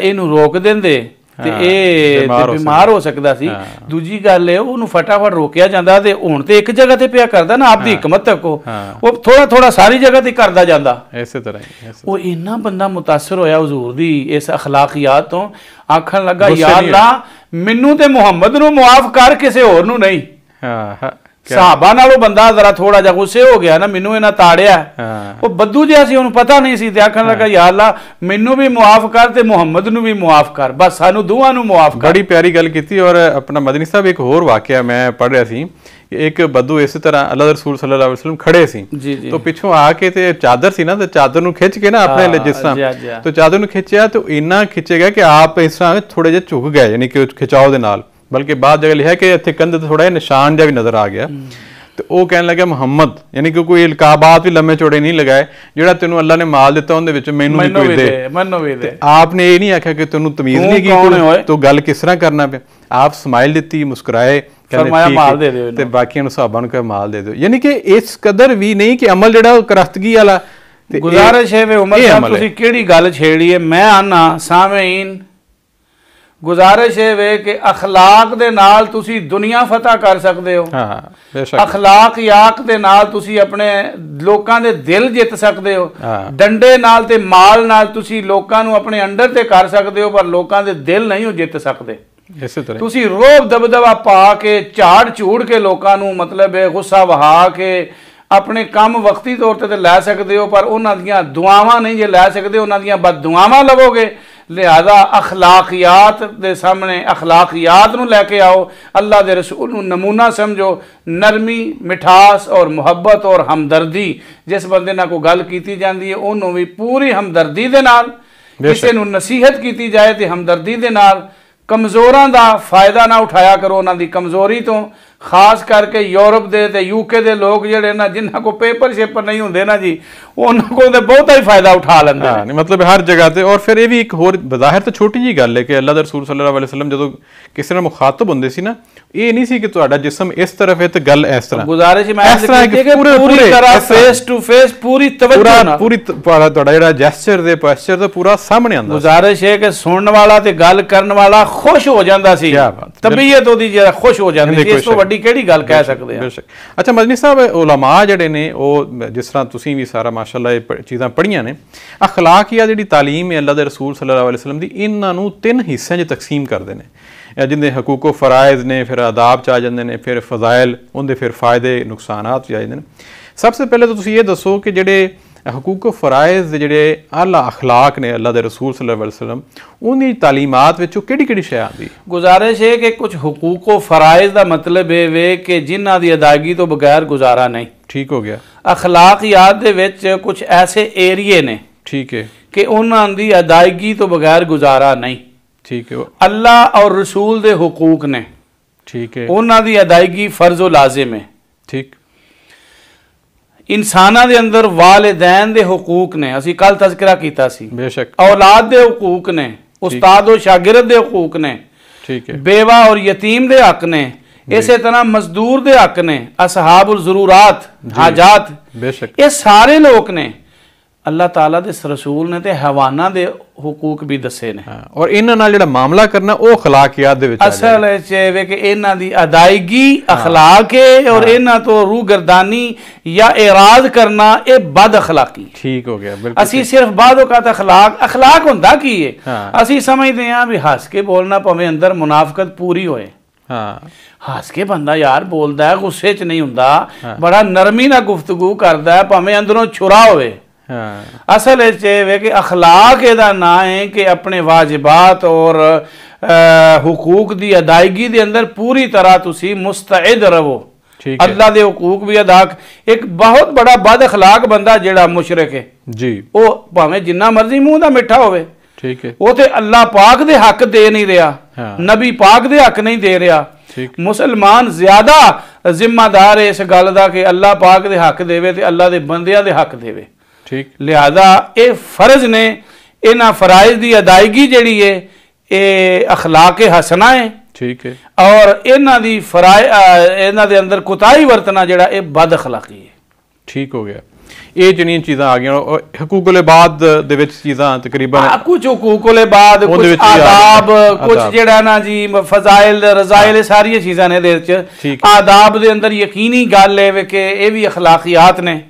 ਇਹਨੂੰ ਰੋਕ ਦਿੰਦੇ ਤੇ ਇਹ ਬਿਮਾਰ ਹੋ ਸਕਦਾ ਸੀ ਦੂਜੀ ਗੱਲ ਇਹ ਉਹਨੂੰ ਫਟਾਫਟ ਰੋਕਿਆ ਜਾਂਦਾ ਤੇ ਹੁਣ ਤੇ ਇੱਕ ਜਗ੍ਹਾ ਤੇ ਪਿਆ ਕਰਦਾ ਨਾ ਆਪਦੀ ਹਕਮਤ ਤੱਕ ਉਹ ਥੋੜਾ ਥੋੜਾ ਸਾਰੀ ਜਗ੍ਹਾ ਤੇ ਕਰਦਾ ਜਾਂਦਾ ਇਸੇ ਤਰ੍ਹਾਂ ਹੀ ਉਹ ਇੰਨਾ ਬੰਦਾ ਮੁਤਾਸਰ ਹੋਇਆ ਹਜ਼ੂਰ ਦੀ ਇਸ اخلاقیات ਤੋਂ ਆਖਣ ਲੱਗਾ ਯਾ ਅੱਲਾ ਮੈਨੂੰ ਤੇ ਮੁਹੰਮਦ ਨੂੰ ਮੁਆਫ ਕਰ ਕਿਸੇ ਹੋਰ ਨੂੰ ਨਹੀਂ ਹਾਂ ਸਾਹਬਾ ਨਾਲ ਉਹ ਬੰਦਾ ਜ਼ਰਾ ਥੋੜਾ ਜਿਹਾ ਗੁੱਸੇ ਹੋ ਗਿਆ ਨਾ ਮੈਨੂੰ ਇਹਨਾਂ ਤਾੜਿਆ ਉਹ ਬੱਦੂ ਜਿਹਾ ਸੀ ਉਹਨੂੰ ਪਤਾ ਨਹੀਂ ਸੀ ਤੇ ਆਖਣ ਲੱਗਾ ਯਾ ਅੱਲਾ ਮੈਨੂੰ ਵੀ ਮੁਆਫ ਕਰ ਤੇ ਮੁਹੰਮਦ ਨੂੰ ਵੀ ਮੁਆਫ ਕਰ ਬਸ ਸਾਨੂੰ ਦੋਵਾਂ ਨੂੰ ਮੁਆਫ ਕਰ ਬੜੀ ਪਿਆਰੀ ਗੱਲ ਕੀਤੀ ਔਰ ਆਪਣਾ ਮਦਨੀ ਸਾਹਿਬ ਇੱਕ ਹੋਰ ਵਾਕਿਆ ਮੈਂ ਪੜ ਰਿਹਾ ਸੀ ਇੱਕ ਬੱਦੂ ਇਸੇ ਤਰ੍ਹਾਂ ਅੱਲਾ ਦੇ ਰਸੂਲ ਸੱਲੱਲਾਹੁ ਅਲੈਹਿ ਵਸੱਲਮ ਖੜੇ ਸੀ ਤੋਂ ਪਿੱਛੋਂ ਆ ਕੇ ਤੇ ਚਾਦਰ ਸੀ ਨਾ ਤੇ ਚਾਦਰ ਨੂੰ ਖਿੱਚ ਕੇ ਨਾ ਆਪਣੇ ਜਿਸ ਤਰ੍ਹਾਂ ਤੋਂ ਚਾਦਰ ਨੂੰ ਖਿੱਚਿਆ ਤੇ ਇੰਨਾ ਖਿੱਚੇਗਾ ਕਿ ਆਪ ਇਸ ਤਰ੍ਹਾਂ ਥੋੜੇ ਜਿਹਾ ਝੁਕ ਗਏ ਯਾਨੀ ਕਿ ਖਿਚਾਓ ਦੇ ਨਾਲ ਬਲਕਿ ਬਾਅਦ ਜਗ੍ਹਾ ਲਿਖਿਆ ਕਿ ਇੱਥੇ ਕੰਧ ਤੇ ਥੋੜਾ ਜਿਹਾ ਨਿਸ਼ਾਨ ਜਿਹਾ ਵੀ ਨਜ਼ਰ ਆ ਗਿਆ ਤੇ ਉਹ ਕਹਿਣ ਲੱਗਾ ਮੁਹੰਮਦ ਯਾਨੀ ਕਿ ਕੋਈ ਇਲਕਾਬਾਤ ਵੀ ਲੰਮੇ ਚੋੜੇ ਨਹੀਂ ਲਗਾਏ ਜਿਹੜਾ ਤੈਨੂੰ ਅੱਲਾ ਨੇ ਮਾਲ ਦਿੱਤਾ ਉਹਦੇ ਵਿੱਚ ਮੈਨੂੰ ਵੀ ਕੋਈ ਦੇ ਮੈਨੂੰ ਵੀ ਦੇ ਆਪਨੇ ਇਹ ਨਹੀਂ ਆਖਿਆ ਕਿ ਤੈਨੂੰ ਤਮੀਜ਼ ਨਹੀਂ ਕੀ ਤੂੰ ਗੱਲ ਕਿਸ ਤਰ੍ਹਾਂ ਕਰਨਾ ਪਿਆ ਆਪ ਸਮਾਈਲ ਦਿੱਤੀ ਮੁਸਕਰਾਏ ਫਰਮਾਇਆ ਮਾਲ ਦੇ ਦਿਓ ਤੇ ਬਾਕੀਆਂ ਨੂੰ ਸਾਹਬਾਂ ਨੂੰ ਕਹੇ ਮਾਲ ਦੇ ਦਿਓ ਯਾਨੀ ਕਿ ਇਸ ਕਦਰ ਵੀ ਨਹੀਂ ਕਿ ਅਮਲ ਜਿਹੜਾ ਉਹ ਵਾਲਾ ਗੁਜ਼ਾਰਿਸ਼ ਹੈ ਵੇ ਉਮਰ ਸਾਹਿਬ ਤੁਸੀਂ ਕਿਹੜੀ ਗੱਲ ਛੇੜੀ ਹੈ ਮੈਂ ਆਨਾ ਸਾਵੇਂ ਗੁਜ਼ਾਰਿਸ਼ ਹੈ ਵੇ ਕਿ اخلاق ਦੇ ਨਾਲ ਤੁਸੀਂ ਦੁਨੀਆ ਫਤਹ ਕਰ ਸਕਦੇ ਹੋ ਹਾਂ ਬੇਸ਼ੱਕ اخلاق ਯਾਕ ਦੇ ਨਾਲ ਤੁਸੀਂ ਆਪਣੇ ਲੋਕਾਂ ਦੇ ਦਿਲ ਜਿੱਤ ਸਕਦੇ ਹੋ ਡੰਡੇ ਨਾਲ ਤੇ ਮਾਲ ਨਾਲ ਤੁਸੀਂ ਲੋਕਾਂ ਨੂੰ ਆਪਣੇ ਅੰਡਰ ਤੇ ਕਰ ਸਕਦੇ ਹੋ ਪਰ ਲੋਕਾਂ ਦੇ ਦਿਲ ਨਹੀਂ ਉਹ ਜਿੱਤ ਸਕਦੇ ਇਸੇ ਤਰ੍ਹਾਂ ਤੁਸੀਂ ਰੋਬ ਦਬਦਬਾ ਪਾ ਕੇ ਝਾੜ ਝੂੜ ਕੇ ਲੋਕਾਂ ਨੂੰ ਮਤਲਬ ਹੈ ਗੁੱਸਾ ਵਹਾ ਕੇ ਆਪਣੇ ਕੰਮ ਵਕਤੀ ਤੌਰ ਤੇ ਲੈ ਸਕਦੇ ਹੋ ਪਰ ਉਹਨਾਂ ਦੀਆਂ ਦੁਆਵਾਂ ਨਹੀਂ ਜੇ ਲੈ ਸਕਦੇ ਉਹਨਾਂ ਦੀਆਂ ਬਦ ਦੁਆਵਾਂ ਲਵੋਗੇ ਲਿਹਾਜ਼ਾ اخلاقیات ਦੇ ਸਾਹਮਣੇ اخلاقیات ਨੂੰ ਲੈ ਕੇ ਆਓ ਅੱਲਾ ਦੇ ਰਸੂਲ ਨੂੰ ਨਮੂਨਾ ਸਮਝੋ ਨਰਮੀ ਮਿਠਾਸ ਔਰ ਮੁਹੱਬਤ ਔਰ ਹਮਦਰਦੀ ਜਿਸ ਬੰਦੇ ਨਾਲ ਕੋਈ ਗੱਲ ਕੀਤੀ ਜਾਂਦੀ ਹੈ ਉਹਨੂੰ ਵੀ ਪੂਰੀ ਹਮਦਰਦੀ ਦੇ ਨਾਲ ਕਿਸੇ ਨੂੰ ਨਸੀਹਤ ਕੀਤੀ ਜਾਏ ਤੇ ਹਮਦਰਦੀ ਦੇ ਨਾਲ ਕਮਜ਼ੋਰਾਂ ਦਾ ਫਾਇਦਾ ਨਾ ਉਠਾਇਆ ਕਰੋ ਉਹਨਾਂ ਦੀ ਕਮਜ਼ੋਰੀ ਤੋਂ ਖਾਸ ਕਰਕੇ ਯੂਰਪ ਦੇ ਤੇ ਯੂਕੇ ਦੇ ਲੋਕ ਜਿਹੜੇ ਨਾ ਜਿਨ੍ਹਾਂ ਕੋ ਪੇਪਰ ਸ਼ੇਪਰ ਨਹੀਂ ਹੁੰਦੇ ਨਾ ਜੀ ਉਹਨਾਂ ਕੋਲ ਤੇ ਬਹੁਤਾ ਹੀ ਫਾਇਦਾ ਉਠਾ ਲੈਂਦੇ ਨੇ ਮਤਲਬ ਹਰ ਜਗ੍ਹਾ ਤੇ ਔਰ ਫਿਰ ਇਹ ਵੀ ਇੱਕ ਹੋਰ ਬਜ਼ਾਹਿਰ ਤਾਂ ਛੋਟੀ ਜੀ ਗੱਲ ਹੈ ਕਿ ਅੱਲਾਹ ਦੇ ਰਸੂਲ ਸੱਲੱਲਾਹੁ ਅਲੈਹਿ ਵਸੱਲਮ ਜਦੋਂ ਕਿਸੇ ਨਾਲ ਮੁਖਾਤਬ ਹੁੰਦੇ ਸੀ ਨਾ ਇਹ ਨਹੀਂ ਸੀ ਕਿ ਤੁਹਾਡਾ ਜਿਸਮ ਇਸ ਤਰ੍ਹਾਂ ਹੈ ਤੇ ਗੱਲ ਇਸ ਤਰ੍ਹਾਂ ਗੁਜ਼ਾਰਿਸ਼ ਮੈਂ ਇਸ ਤਰ੍ਹਾਂ ਕਿ ਪੂਰੀ ਤਰ੍ਹਾਂ ਫੇਸ ਟੂ ਫੇਸ ਪੂਰੀ ਤਵੱਜੂ ਨਾਲ ਪੂਰੀ ਤੁਹਾਡਾ ਜਿਹੜਾ ਜੈਸਚਰ ਦੇ ਪੋਸਚਰ ਦਾ ਪੂਰਾ ਸਾਹਮਣੇ ਆਂਦਾ ਗੁਜ਼ਾਰਿਸ਼ ਹੈ ਕਿ ਸੁਣਨ ਵਾਲਾ ਤੇ ਗੱਲ ਕਰਨ ਵਾਲਾ ਖੁਸ਼ ਹੋ ਜਾਂਦਾ ਸੀ ਤਬੀਅਤ ਉਹਦੀ ਜਿਹੜਾ ਖੁਸ਼ ਹੋ ਜਾਂਦੀ ਸੀ ਇਸ ਤੋਂ ਵੱਡੀ ਕਿਹੜੀ ਗੱਲ ਕਹਿ ਸਕਦੇ ਆ ਬੇਸ਼ੱਕ ਅੱਛਾ ਮਜਨੀ ਸਾਹਿਬ ਉਲਮਾ ਜਿਹੜੇ ਨੇ ਉਹ ਜਿਸ ਤਰ੍ਹਾਂ ਤੁਸੀਂ ਵੀ ਸਾਰਾ ਮਾਸ਼ਾਅੱਲਾ ਇਹ ਚੀਜ਼ਾਂ ਪੜ੍ਹੀਆਂ ਨੇ اخلاق ਆ ਜਿਹੜੀ تعلیم ਹੈ ਅੱਲਾ ਦੇ ਰਸੂਲ ਸੱਲੱਲਾਹੁ ਅਲੈਹਿ ਵਸੱਲਮ ਦੀ ਇਹਨਾਂ ਨੂੰ ਤਿੰਨ ਹਿੱਸਿਆਂ 'ਚ ਤਕਸੀਮ ਕਰਦੇ ਨੇ ਜਿੰਦੇ ਹਕੂਕੋ ਫਰਾਇਜ਼ ਨੇ ਫਿਰ ਆਦਾਬ ਚ ਆ ਜਾਂਦੇ ਨੇ ਫਿਰ ਫਜ਼ਾਇਲ ਉਹਦੇ ਫਿਰ ਫਾਇਦੇ ਨੁਕਸਾਨਾਤ ਵੀ ਆ ਜਾਂਦੇ ਨੇ ਸਭ ਤੋਂ ਪਹਿਲੇ ਤਾਂ ਤੁਸੀਂ ਇਹ ਦੱਸੋ ਕਿ ਜਿਹੜੇ हकूक फराइज जेह्ड़े आला अखलाक ने अल्लाह दे रसूल सल्लम उन्हीं तालीमात बिच केह्ड़ी केह्ड़ी गुजारिश है कि कुछ हकूक फराइज दा मतलब एह् वे कि जिन्हां दी अदायगी तो बगैर गुजारा नहीं ठीक हो गया अखलाक याद कुछ ऐसे एरिए ने ठीक है कि उन्हां अदायगी तो बगैर गुजारा नहीं ठीक है अल्लाह और रसूल के हकूक ने ठीक है उन्होंने अदायगी फर्जो लाजिम है ठीक ਇਨਸਾਨਾਂ ਦੇ ਅੰਦਰ ਵਾਲਿਦੈਨ ਦੇ ਹਕੂਕ ਨੇ ਅਸੀਂ ਕੱਲ ਤਜ਼ਕਰਾ ਕੀਤਾ ਸੀ ਬੇਸ਼ੱਕ ਔਲਾਦ ਦੇ ਹਕੂਕ ਨੇ ਉਸਤਾਦ ਔਰ ਸ਼ਾਗਿਰਦ ਦੇ ਹਕੂਕ ਨੇ ਠੀਕ ਹੈ ਬੇਵਾ ਔਰ ਯਤੀਮ ਦੇ ਹੱਕ ਨੇ ਇਸੇ ਤਰ੍ਹਾਂ ਮਜ਼ਦੂਰ ਦੇ ਹੱਕ ਨੇ ਅਸਹਾਬੁਲ ਜ਼ਰੂਰਾਤ ਹਾਜਾਤ ਬੇਸ਼ੱਕ ਇਹ ਸਾਰੇ ਲੋਕ ਨੇ ਅੱਲਾਹ ਤਾਲਾ ਦੇ ਰਸੂਲ ਨੇ ਤੇ ਹਵਾਨਾ ਦੇ ਹਕੂਕ ਵੀ ਦੱਸੇ ਨੇ ਔਰ ਇਹਨਾਂ ਨਾਲ ਜਿਹੜਾ ਮਾਮਲਾ ਕਰਨਾ ਉਹ اخلاقیات ਦੇ ਵਿੱਚ ਆ ਅਸਲ ਵਿੱਚ ਇਹ ਵੇ ਕਿ ਇਹਨਾਂ ਦੀ ਅਦਾਇਗੀ اخلاق ਹੈ ਔਰ ਇਹਨਾਂ ਤੋਂ ਰੂਹ ਗਰਦਾਨੀ ਜਾਂ ਇਰਾਜ਼ ਕਰਨਾ ਇਹ ਬਦ اخلاقی ਠੀਕ ਹੋ ਗਿਆ ਬਿਲਕੁਲ ਅਸੀਂ ਸਿਰਫ ਬਾਦ ਕਹਤਾ اخلاق اخلاق ਹੁੰਦਾ ਕੀ ਹੈ ਅਸੀਂ ਸਮਝਦੇ ਹਾਂ ਵੀ ਹੱਸ ਕੇ ਬੋਲਣਾ ਭਵੇਂ ਅੰਦਰ ਮੁਨਾਫਕਤ ਪੂਰੀ ਹੋਏ ਹਾਂ ਹੱਸ ਕੇ ਬੰਦਾ ਯਾਰ ਬੋਲਦਾ ਹੈ ਗੁੱਸੇ 'ਚ ਨਹੀਂ ਹੁੰਦਾ ਬੜਾ ਨਰਮੀ ਨਾਲ ਗੁਫ਼ਤਗੂ ਕਰਦਾ ਹੈ ਭਾਵੇਂ ਅੰਦਰੋਂ ਛੁਰਾ ਹੋਵੇ ਹਾਂ ਅਸਲ ਵਿੱਚ ਇਹ ਵੇ ਕਿ اخلاق ਇਹਦਾ ਨਾਂ ਹੈ ਕਿ ਆਪਣੇ ਵਾਜਬਾਤ ਔਰ ਹਕੂਕ ਦੀ ਅਦਾਇਗੀ ਦੇ ਅੰਦਰ ਪੂਰੀ ਤਰ੍ਹਾਂ ਤੁਸੀਂ ਮੁਸਤੈਦ ਰਹੋ ਠੀਕ ਹੈ ਅੱਲਾ ਦੇ ਹਕੂਕ ਵੀ ਅਦਾ ਇੱਕ ਬਹੁਤ بڑا ਬਦ اخلاق ਬੰਦਾ ਜਿਹੜਾ ਮੁਸ਼ਰਕ ਹੈ ਜੀ ਉਹ ਭਾਵੇਂ ਜਿੰਨਾ ਮਰਜ਼ੀ ਮੂੰਹ ਦਾ ਮਿੱਠਾ ਹੋਵੇ ਠੀਕ ਹੈ ਉਹ ਤੇ ਅੱਲਾ ਪਾਕ ਦੇ ਹੱਕ ਦੇ ਨਹੀਂ ਰਿਹਾ ਨਬੀ ਪਾਕ ਦੇ ਹੱਕ ਨਹੀਂ ਦੇ ਰਿਹਾ ਮੁਸਲਮਾਨ ਜ਼ਿਆਦਾ ਜ਼ਿੰਮੇਦਾਰ ਹੈ ਇਸ ਗੱਲ ਦਾ ਕਿ ਅੱਲਾ ਪਾਕ ਦੇ ਹੱਕ ਦੇਵੇ ਤੇ ਅੱਲਾ ਦੇ ਬੰਦਿਆਂ ਦੇ ਹੱਕ ਦੇਵੇ ਠੀਕ ਲਿਹਾਜ਼ਾ ਇਹ ਫਰਜ਼ ਨੇ ਇਹਨਾਂ ਫਰਾਇਜ਼ ਦੀ ਅਦਾਇਗੀ ਜਿਹੜੀ ਏ ਇਹ اخلاق ਹਸਨਾ ਹੈ ਠੀਕ ਹੈ ਔਰ ਇਹਨਾਂ ਦੀ ਫਰਾਇ ਇਹਨਾਂ ਦੇ ਅੰਦਰ ਕੁਤਾਹੀ ਵਰਤਣਾ ਜਿਹੜਾ ਇਹ ਬਦ اخلاقੀ ਹੈ ਠੀਕ ਹੋ ਗਿਆ ਇਹ ਜਿਹੜੀਆਂ ਚੀਜ਼ਾਂ ਆ ਗਈਆਂ ਹਕੂਕੁਲ ਬਾਦ ਦੇ ਵਿੱਚ ਚੀਜ਼ਾਂ ਤਕਰੀਬਨ ਕੁਝ ਹਕੂਕੁਲ ਬਾਦ ਕੁਝ ਆਦਾਬ ਕੁਝ ਜਿਹੜਾ ਨਾ ਜੀ ਫਜ਼ਾਇਲ ਰਜ਼ਾਇਲ ਸਾਰੀਆਂ ਚੀਜ਼ਾਂ ਨੇ ਦੇ ਵਿੱਚ ਆਦਾਬ ਦੇ ਅੰਦਰ ਯਕੀਨੀ ਗੱਲ ਹੈ ਕਿ ਇਹ ਵੀ اخلاقیات ਨੇ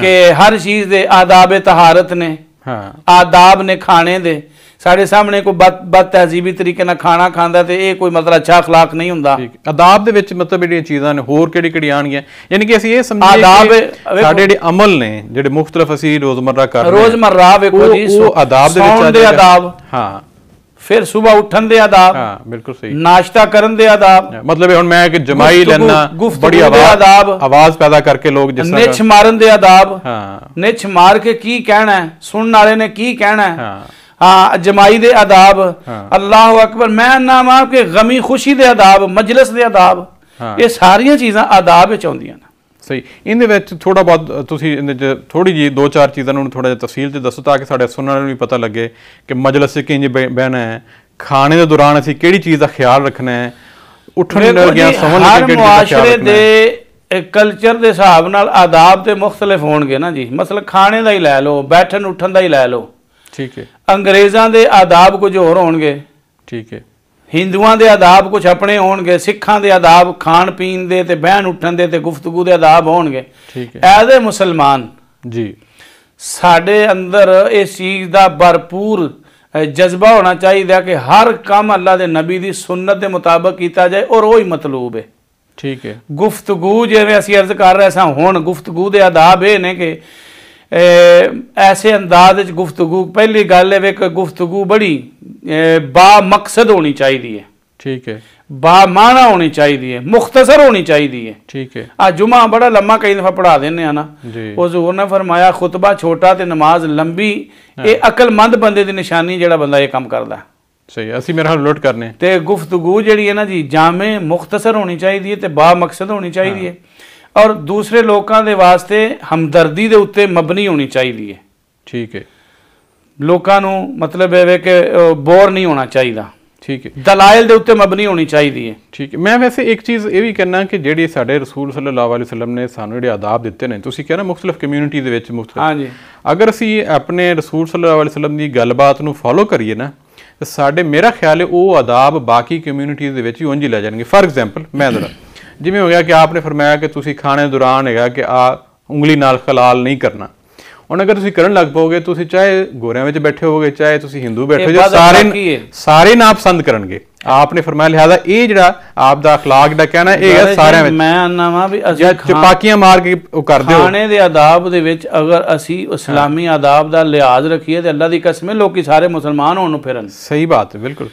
ਕਿ ਹਰ ਚੀਜ਼ ਦੇ ਆਦਾਬ ਤਹਾਰਤ ਨੇ ਹਾਂ ਆਦਾਬ ਨੇ ਖਾਣੇ ਦੇ ਸਾਡੇ ਸਾਹਮਣੇ ਕੋਈ ਬਤ ਬਦ ਤਹਜ਼ੀਬੀ ਤਰੀਕੇ ਨਾਲ ਖਾਣਾ ਖਾਂਦਾ ਤੇ ਇਹ ਕੋਈ ਮਤਲਬ ਅੱਛਾ اخلاق ਨਹੀਂ ਹੁੰਦਾ ਆਦਾਬ ਦੇ ਵਿੱਚ ਮਤਲਬ ਜਿਹੜੀਆਂ ਚੀਜ਼ਾਂ ਨੇ ਹੋਰ ਕਿਹੜੀ ਕਿਹੜੀ ਆਣਗੀਆਂ ਯਾਨੀ ਕਿ ਅਸੀਂ ਇਹ ਸਮਝੀਏ ਆਦਾਬ ਸਾਡੇ ਜਿਹੜੇ ਅਮਲ ਨੇ ਜਿਹੜੇ ਮੁਖਤਲਫ ਅਸੀਂ ਰੋਜ਼ਮਰਰਾ ਕਰਦੇ ਰਹੇ ਰੋਜ਼ਮਰਰਾ ਵੇਖੋ ਜੀ ਉਹ ਆਦਾਬ ਦੇ ਵਿੱਚ ਆ ਆਦਾਬ ਹਾਂ ਫਿਰ ਸਵੇਰ ਉੱਠਣ ਦੇ ਆਦਾਬ ਹਾਂ ਬਿਲਕੁਲ ਸਹੀ ਨਾਸ਼ਤਾ ਕਰਨ ਦੇ ਆਦਾਬ ਮਤਲਬ ਇਹ ਹੁਣ ਮੈਂ ਕਿ ਜਮਾਈ ਲੈਣਾ ਬੜੀ ਆਵਾਜ਼ ਆਵਾਜ਼ ਪੈਦਾ ਕਰਕੇ ਲੋਕ ਜਿਸ ਤਰ੍ਹਾਂ ਨਿਛ ਮਾਰਨ ਦੇ ਆਦਾਬ ਹਾਂ ਨਿਛ ਮਾਰ ਕੇ ਕੀ ਕਹਿਣਾ ਹੈ ਸੁਣਨ ਵਾਲੇ ਨੇ ਕੀ ਕਹਿਣਾ ਹਾਂ ਹਾਂ ਜਮਾਈ ਦੇ ਆਦਾਬ ਅੱਲਾਹੁ ਅਕਬਰ ਮੈਂ ਨਾਮ ਆਪਕੇ ਕੇ ਗਮੀ ਖੁਸ਼ੀ ਦੇ ਆਦਾਬ ਮਜਲਿਸ ਦੇ ਆਦਾਬ ਇਹ ਸਾਰੀਆਂ ਚੀਜ਼ਾਂ ਆਦਾਬ ਵਿੱਚ ਆਉਂਦੀਆਂ ਨੇ ਸਹੀ ਇਹਦੇ ਵਿੱਚ ਥੋੜਾ ਬਹੁਤ ਤੁਸੀਂ ਇਹਦੇ ਚ ਥੋੜੀ ਜੀ ਦੋ ਚਾਰ ਚੀਜ਼ਾਂ ਨੂੰ ਥੋੜਾ ਜਿਹਾ ਤਫਸੀਲ ਤੇ ਦੱਸੋ ਤਾਂ ਕਿ ਸਾਡੇ ਸੁਣਨ ਵਾਲਿਆਂ ਨੂੰ ਵੀ ਪਤਾ ਲੱਗੇ ਕਿ ਮਜਲਿਸ ਕਿੰਜ ਬਹਿਣਾ ਹੈ ਖਾਣੇ ਦੇ ਦੌਰਾਨ ਅਸੀਂ ਕਿਹੜੀ ਚੀਜ਼ ਦਾ ਖਿਆਲ ਰੱਖਣਾ ਹੈ ਉੱਠਣ ਲੱਗਿਆ ਗਿਆ ਸਮਝ ਕਿਹੜੀ ਚੀਜ਼ ਦਾ ਖਿਆਲ ਰੱਖਣਾ ਹੈ ਕਲਚਰ ਦੇ ਹਿਸਾਬ ਨਾਲ ਆਦਾਬ ਤੇ ਮੁxtਲਫ ਹੋਣਗੇ ਨਾ ਜੀ ਮਸਲ ਖਾਣੇ ਦਾ ਹੀ ਲੈ ਲਓ ਬੈਠਣ ਉੱਠਣ ਦਾ ਹੀ ਲੈ ਲਓ ਠੀਕ ਹੈ ਅੰਗਰੇਜ਼ਾਂ ਦੇ ਆਦਾਬ ਕੁਝ ਹੋਰ ਹੋਣਗੇ ਠੀਕ ਹੈ ਹਿੰਦੂਆਂ ਦੇ ਆਦਾਬ ਕੁਝ ਆਪਣੇ ਹੋਣਗੇ ਸਿੱਖਾਂ ਦੇ ਆਦਾਬ ਖਾਣ ਪੀਣ ਦੇ ਤੇ ਬਹਿਣ ਉੱਠਣ ਦੇ ਤੇ ਗੁਫ਼ਤਗੂ ਦੇ ਆਦਾਬ ਹੋਣਗੇ ਠੀਕ ਹੈ ਐਜ਼ ਅ ਮੁਸਲਮਾਨ ਜੀ ਸਾਡੇ ਅੰਦਰ ਇਸ ਚੀਜ਼ ਦਾ ਭਰਪੂਰ ਜਜ਼ਬਾ ਹੋਣਾ ਚਾਹੀਦਾ ਕਿ ਹਰ ਕੰਮ ਅੱਲਾ ਦੇ ਨਬੀ ਦੀ ਸੁਨਨਤ ਦੇ ਮੁਤਾਬਕ ਕੀਤਾ ਜਾਏ ਔਰ ਉਹ ਹੀ ਮਤਲੂਬ ਹੈ ਠੀਕ ਹੈ ਗੁਫ਼ਤਗੂ ਜਿਵੇਂ ਅਸੀਂ ਅਰਜ਼ ਕਰ ਰਹੇ ਸਾਂ ਹੁਣ ਗੁਫ਼ਤਗੂ ਦੇ ਆਦਾਬ ਇਹ ਨੇ ਕਿ ਐਸੇ ਅੰਦਾਜ਼ ਵਿੱਚ ਗੁਫ਼ਤਗੂ ਪਹਿਲੀ ਗੱਲ ਇਹ ਵੀ ਕਿ ਗੁਫ਼ਤਗੂ ਬੜੀ ਬਾ ਮਕਸਦ ਹੋਣੀ ਚਾਹੀਦੀ ਹੈ ਠੀਕ ਹੈ ਬਾ ਮਾਨਾ ਹੋਣੀ ਚਾਹੀਦੀ ਹੈ ਮੁਖਤਸਰ ਹੋਣੀ ਚਾਹੀਦੀ ਹੈ ਠੀਕ ਹੈ ਆ ਜੁਮਾ ਬੜਾ ਲੰਮਾ ਕਈ ਦਫਾ ਪੜਾ ਦਿੰਨੇ ਆ ਨਾ ਹਜ਼ੂਰ ਨੇ ਫਰਮਾਇਆ ਖੁਤਬਾ ਛੋਟਾ ਤੇ ਨਮਾਜ਼ ਲੰਬੀ ਇਹ ਅਕਲਮੰਦ ਬੰਦੇ ਦੀ ਨਿਸ਼ਾਨੀ ਜਿਹੜਾ ਬੰਦਾ ਇਹ ਕੰਮ ਕਰਦਾ ਸਹੀ ਅਸੀਂ ਮੇਰਾ ਹਾਲ ਨੋਟ ਕਰਨੇ ਤੇ ਗੁਫ਼ਤਗੂ ਜਿਹੜੀ ਹੈ ਨਾ ਜੀ ਜਾਮੇ ਮੁਖਤਸਰ ਹੋਣੀ ਚਾਹੀਦੀ ਹੈ ਤੇ ਬਾ ਮਕਸਦ ਹੋਣੀ ਚਾਹੀਦੀ ਹੈ ਔਰ ਦੂਸਰੇ ਲੋਕਾਂ ਦੇ ਵਾਸਤੇ ਹਮਦਰਦੀ ਦੇ ਉੱਤੇ ਮਬਨੀ ਹੋਣੀ ਚਾਹੀਦੀ ਹੈ ਠੀਕ ਹੈ ਲੋਕਾਂ ਨੂੰ ਮਤਲਬ ਇਹ ਵੇ ਕਿ ਬੋਰ ਨਹੀਂ ਹੋਣਾ ਚਾਹੀਦਾ ਠੀਕ ਹੈ ਦਲਾਇਲ ਦੇ ਉੱਤੇ ਮਬਨੀ ਹੋਣੀ ਚਾਹੀਦੀ ਹੈ ਠੀਕ ਹੈ ਮੈਂ ਵੈਸੇ ਇੱਕ ਚੀਜ਼ ਇਹ ਵੀ ਕਹਿਣਾ ਕਿ ਜਿਹੜੇ ਸਾਡੇ ਰਸੂਲ ਸੱਲੱਲਾਹੁ ਅਲੈਹਿ ਵਸੱਲਮ ਨੇ ਸਾਨੂੰ ਜਿਹੜੇ ਆਦਾਬ ਦਿੱਤੇ ਨੇ ਤੁਸੀਂ ਕਹਿੰਦੇ ਮੁxtਲਫ ਕਮਿਊਨਿਟੀ ਦੇ ਵਿੱਚ ਮੁxtਲਫ ਹਾਂਜੀ ਅਗਰ ਅਸੀਂ ਆਪਣੇ ਰਸੂਲ ਸੱਲੱਲਾਹੁ ਅਲੈਹਿ ਵਸੱਲਮ ਦੀ ਗੱਲਬਾਤ ਨੂੰ ਫੋਲੋ ਕਰੀਏ ਨਾ ਸਾਡੇ ਮੇਰਾ ਖਿਆਲ ਹੈ ਉਹ ਆਦਾਬ ਬਾਕੀ ਕਮਿਊਨਿਟੀਜ਼ ਦੇ ਵਿੱਚ ਹੀ ਉਂਝ ਹੀ ਲੈ ਜਾਣਗੇ ਫਾਰ ਐਗਜ਼ਾਮਪਲ ਮੈਂ ਜ਼ਰਾ ਜਿਵੇਂ ਹੋ ਗਿਆ ਕਿ ਆਪਨੇ ਫਰਮਾਇਆ ਕਿ ਤੁਸੀਂ ਖਾਣੇ ਦੌਰਾਨ ਹੈਗਾ ਕਿ ਆ ਉਂਗਲੀ ਨਾਲ ਖਲਾਲ ਨਹੀਂ ਕਰਨਾ ਹੁਣ ਅਗਰ ਤੁਸੀਂ ਕਰਨ ਲੱਗ ਪੋਗੇ ਤੁਸੀਂ ਚਾਹੇ ਗੋਰਿਆਂ ਵਿੱਚ ਬੈਠੇ ਹੋਗੇ ਚਾਹੇ ਤੁਸੀਂ ਹਿੰਦੂ ਬੈਠੇ ਹੋ ਸਾਰੇ ਸਾਰੇ ਨਾ ਪਸੰਦ ਕਰਨਗੇ ਆਪਨੇ ਫਰਮਾਇਆ ਲਿਹਾਜ਼ਾ ਇਹ ਜਿਹੜਾ ਆਪ ਦਾ اخلاق ਦਾ ਕਹਿਣਾ ਇਹ ਹੈ ਸਾਰਿਆਂ ਵਿੱਚ ਮੈਂ ਅੰਨਾ ਵਾਂ ਵੀ ਅਸੀਂ ਚਪਾਕੀਆਂ ਮਾਰ ਕੇ ਉਹ ਕਰਦੇ ਹੋ ਖਾਣੇ ਦੇ ਆਦਾਬ ਦੇ ਵਿੱਚ ਅਗਰ ਅਸੀਂ ਇਸਲਾਮੀ ਆਦਾਬ ਦਾ ਲਿਹਾਜ਼ ਰੱਖੀਏ ਤੇ ਅੱਲਾ ਦੀ ਕਸਮ ਹੈ ਲੋਕੀ ਸਾਰੇ ਮੁਸਲਮਾਨ ਹੋਣ ਨੂੰ ਫਿਰਨ ਸਹੀ ਬਾਤ ਹੈ ਬਿਲਕੁਲ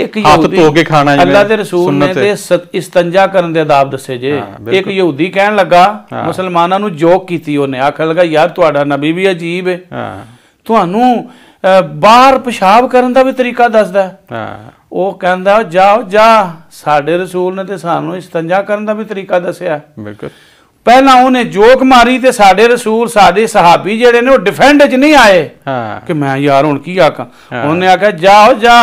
ਇੱਕ ਹੱਥ ਧੋ ਕੇ ਖਾਣਾ ਜਿਵੇਂ ਅੱਲਾ ਦੇ ਰਸੂਲ ਨੇ ਤੇ ਇਸਤੰਜਾ ਕਰਨ ਦੇ ਆਦਾਬ ਦੱਸੇ ਜੇ ਇੱਕ ਯਹੂਦੀ ਕਹਿਣ ਲੱਗਾ ਮੁਸਲਮਾਨਾਂ ਨੂੰ ਜੋਕ ਕੀਤੀ ਉਹਨੇ ਆਖਣ ਲੱਗਾ ਯਾਰ ਤੁਹਾਡਾ ਨਬੀ ਵੀ ਅਜੀਬ ਹੈ ਤੁਹਾਨੂੰ ਬਾਹਰ ਪਿਸ਼ਾਬ ਕਰਨ ਦਾ ਵੀ ਤਰੀਕਾ ਦੱਸਦਾ ਉਹ ਕਹਿੰਦਾ ਜਾਓ ਜਾ ਸਾਡੇ ਰਸੂਲ ਨੇ ਤੇ ਸਾਨੂੰ ਇਸਤੰਜਾ ਕਰਨ ਦਾ ਵੀ ਤਰੀਕਾ ਦੱਸਿਆ ਬਿਲਕੁਲ ਪਹਿਲਾਂ ਉਹਨੇ ਜੋਕ ਮਾਰੀ ਤੇ ਸਾਡੇ ਰਸੂਲ ਸਾਡੇ ਸਹਾਬੀ ਜਿਹੜੇ ਨੇ ਉਹ ਡਿਫੈਂਡ 'ਚ ਨਹੀਂ ਆਏ ਹਾਂ ਕਿ ਮੈਂ ਯਾਰ ਹੁਣ ਕੀ ਆਕਾਂ ਉਹਨੇ ਆਖਿਆ ਜਾਓ ਜਾ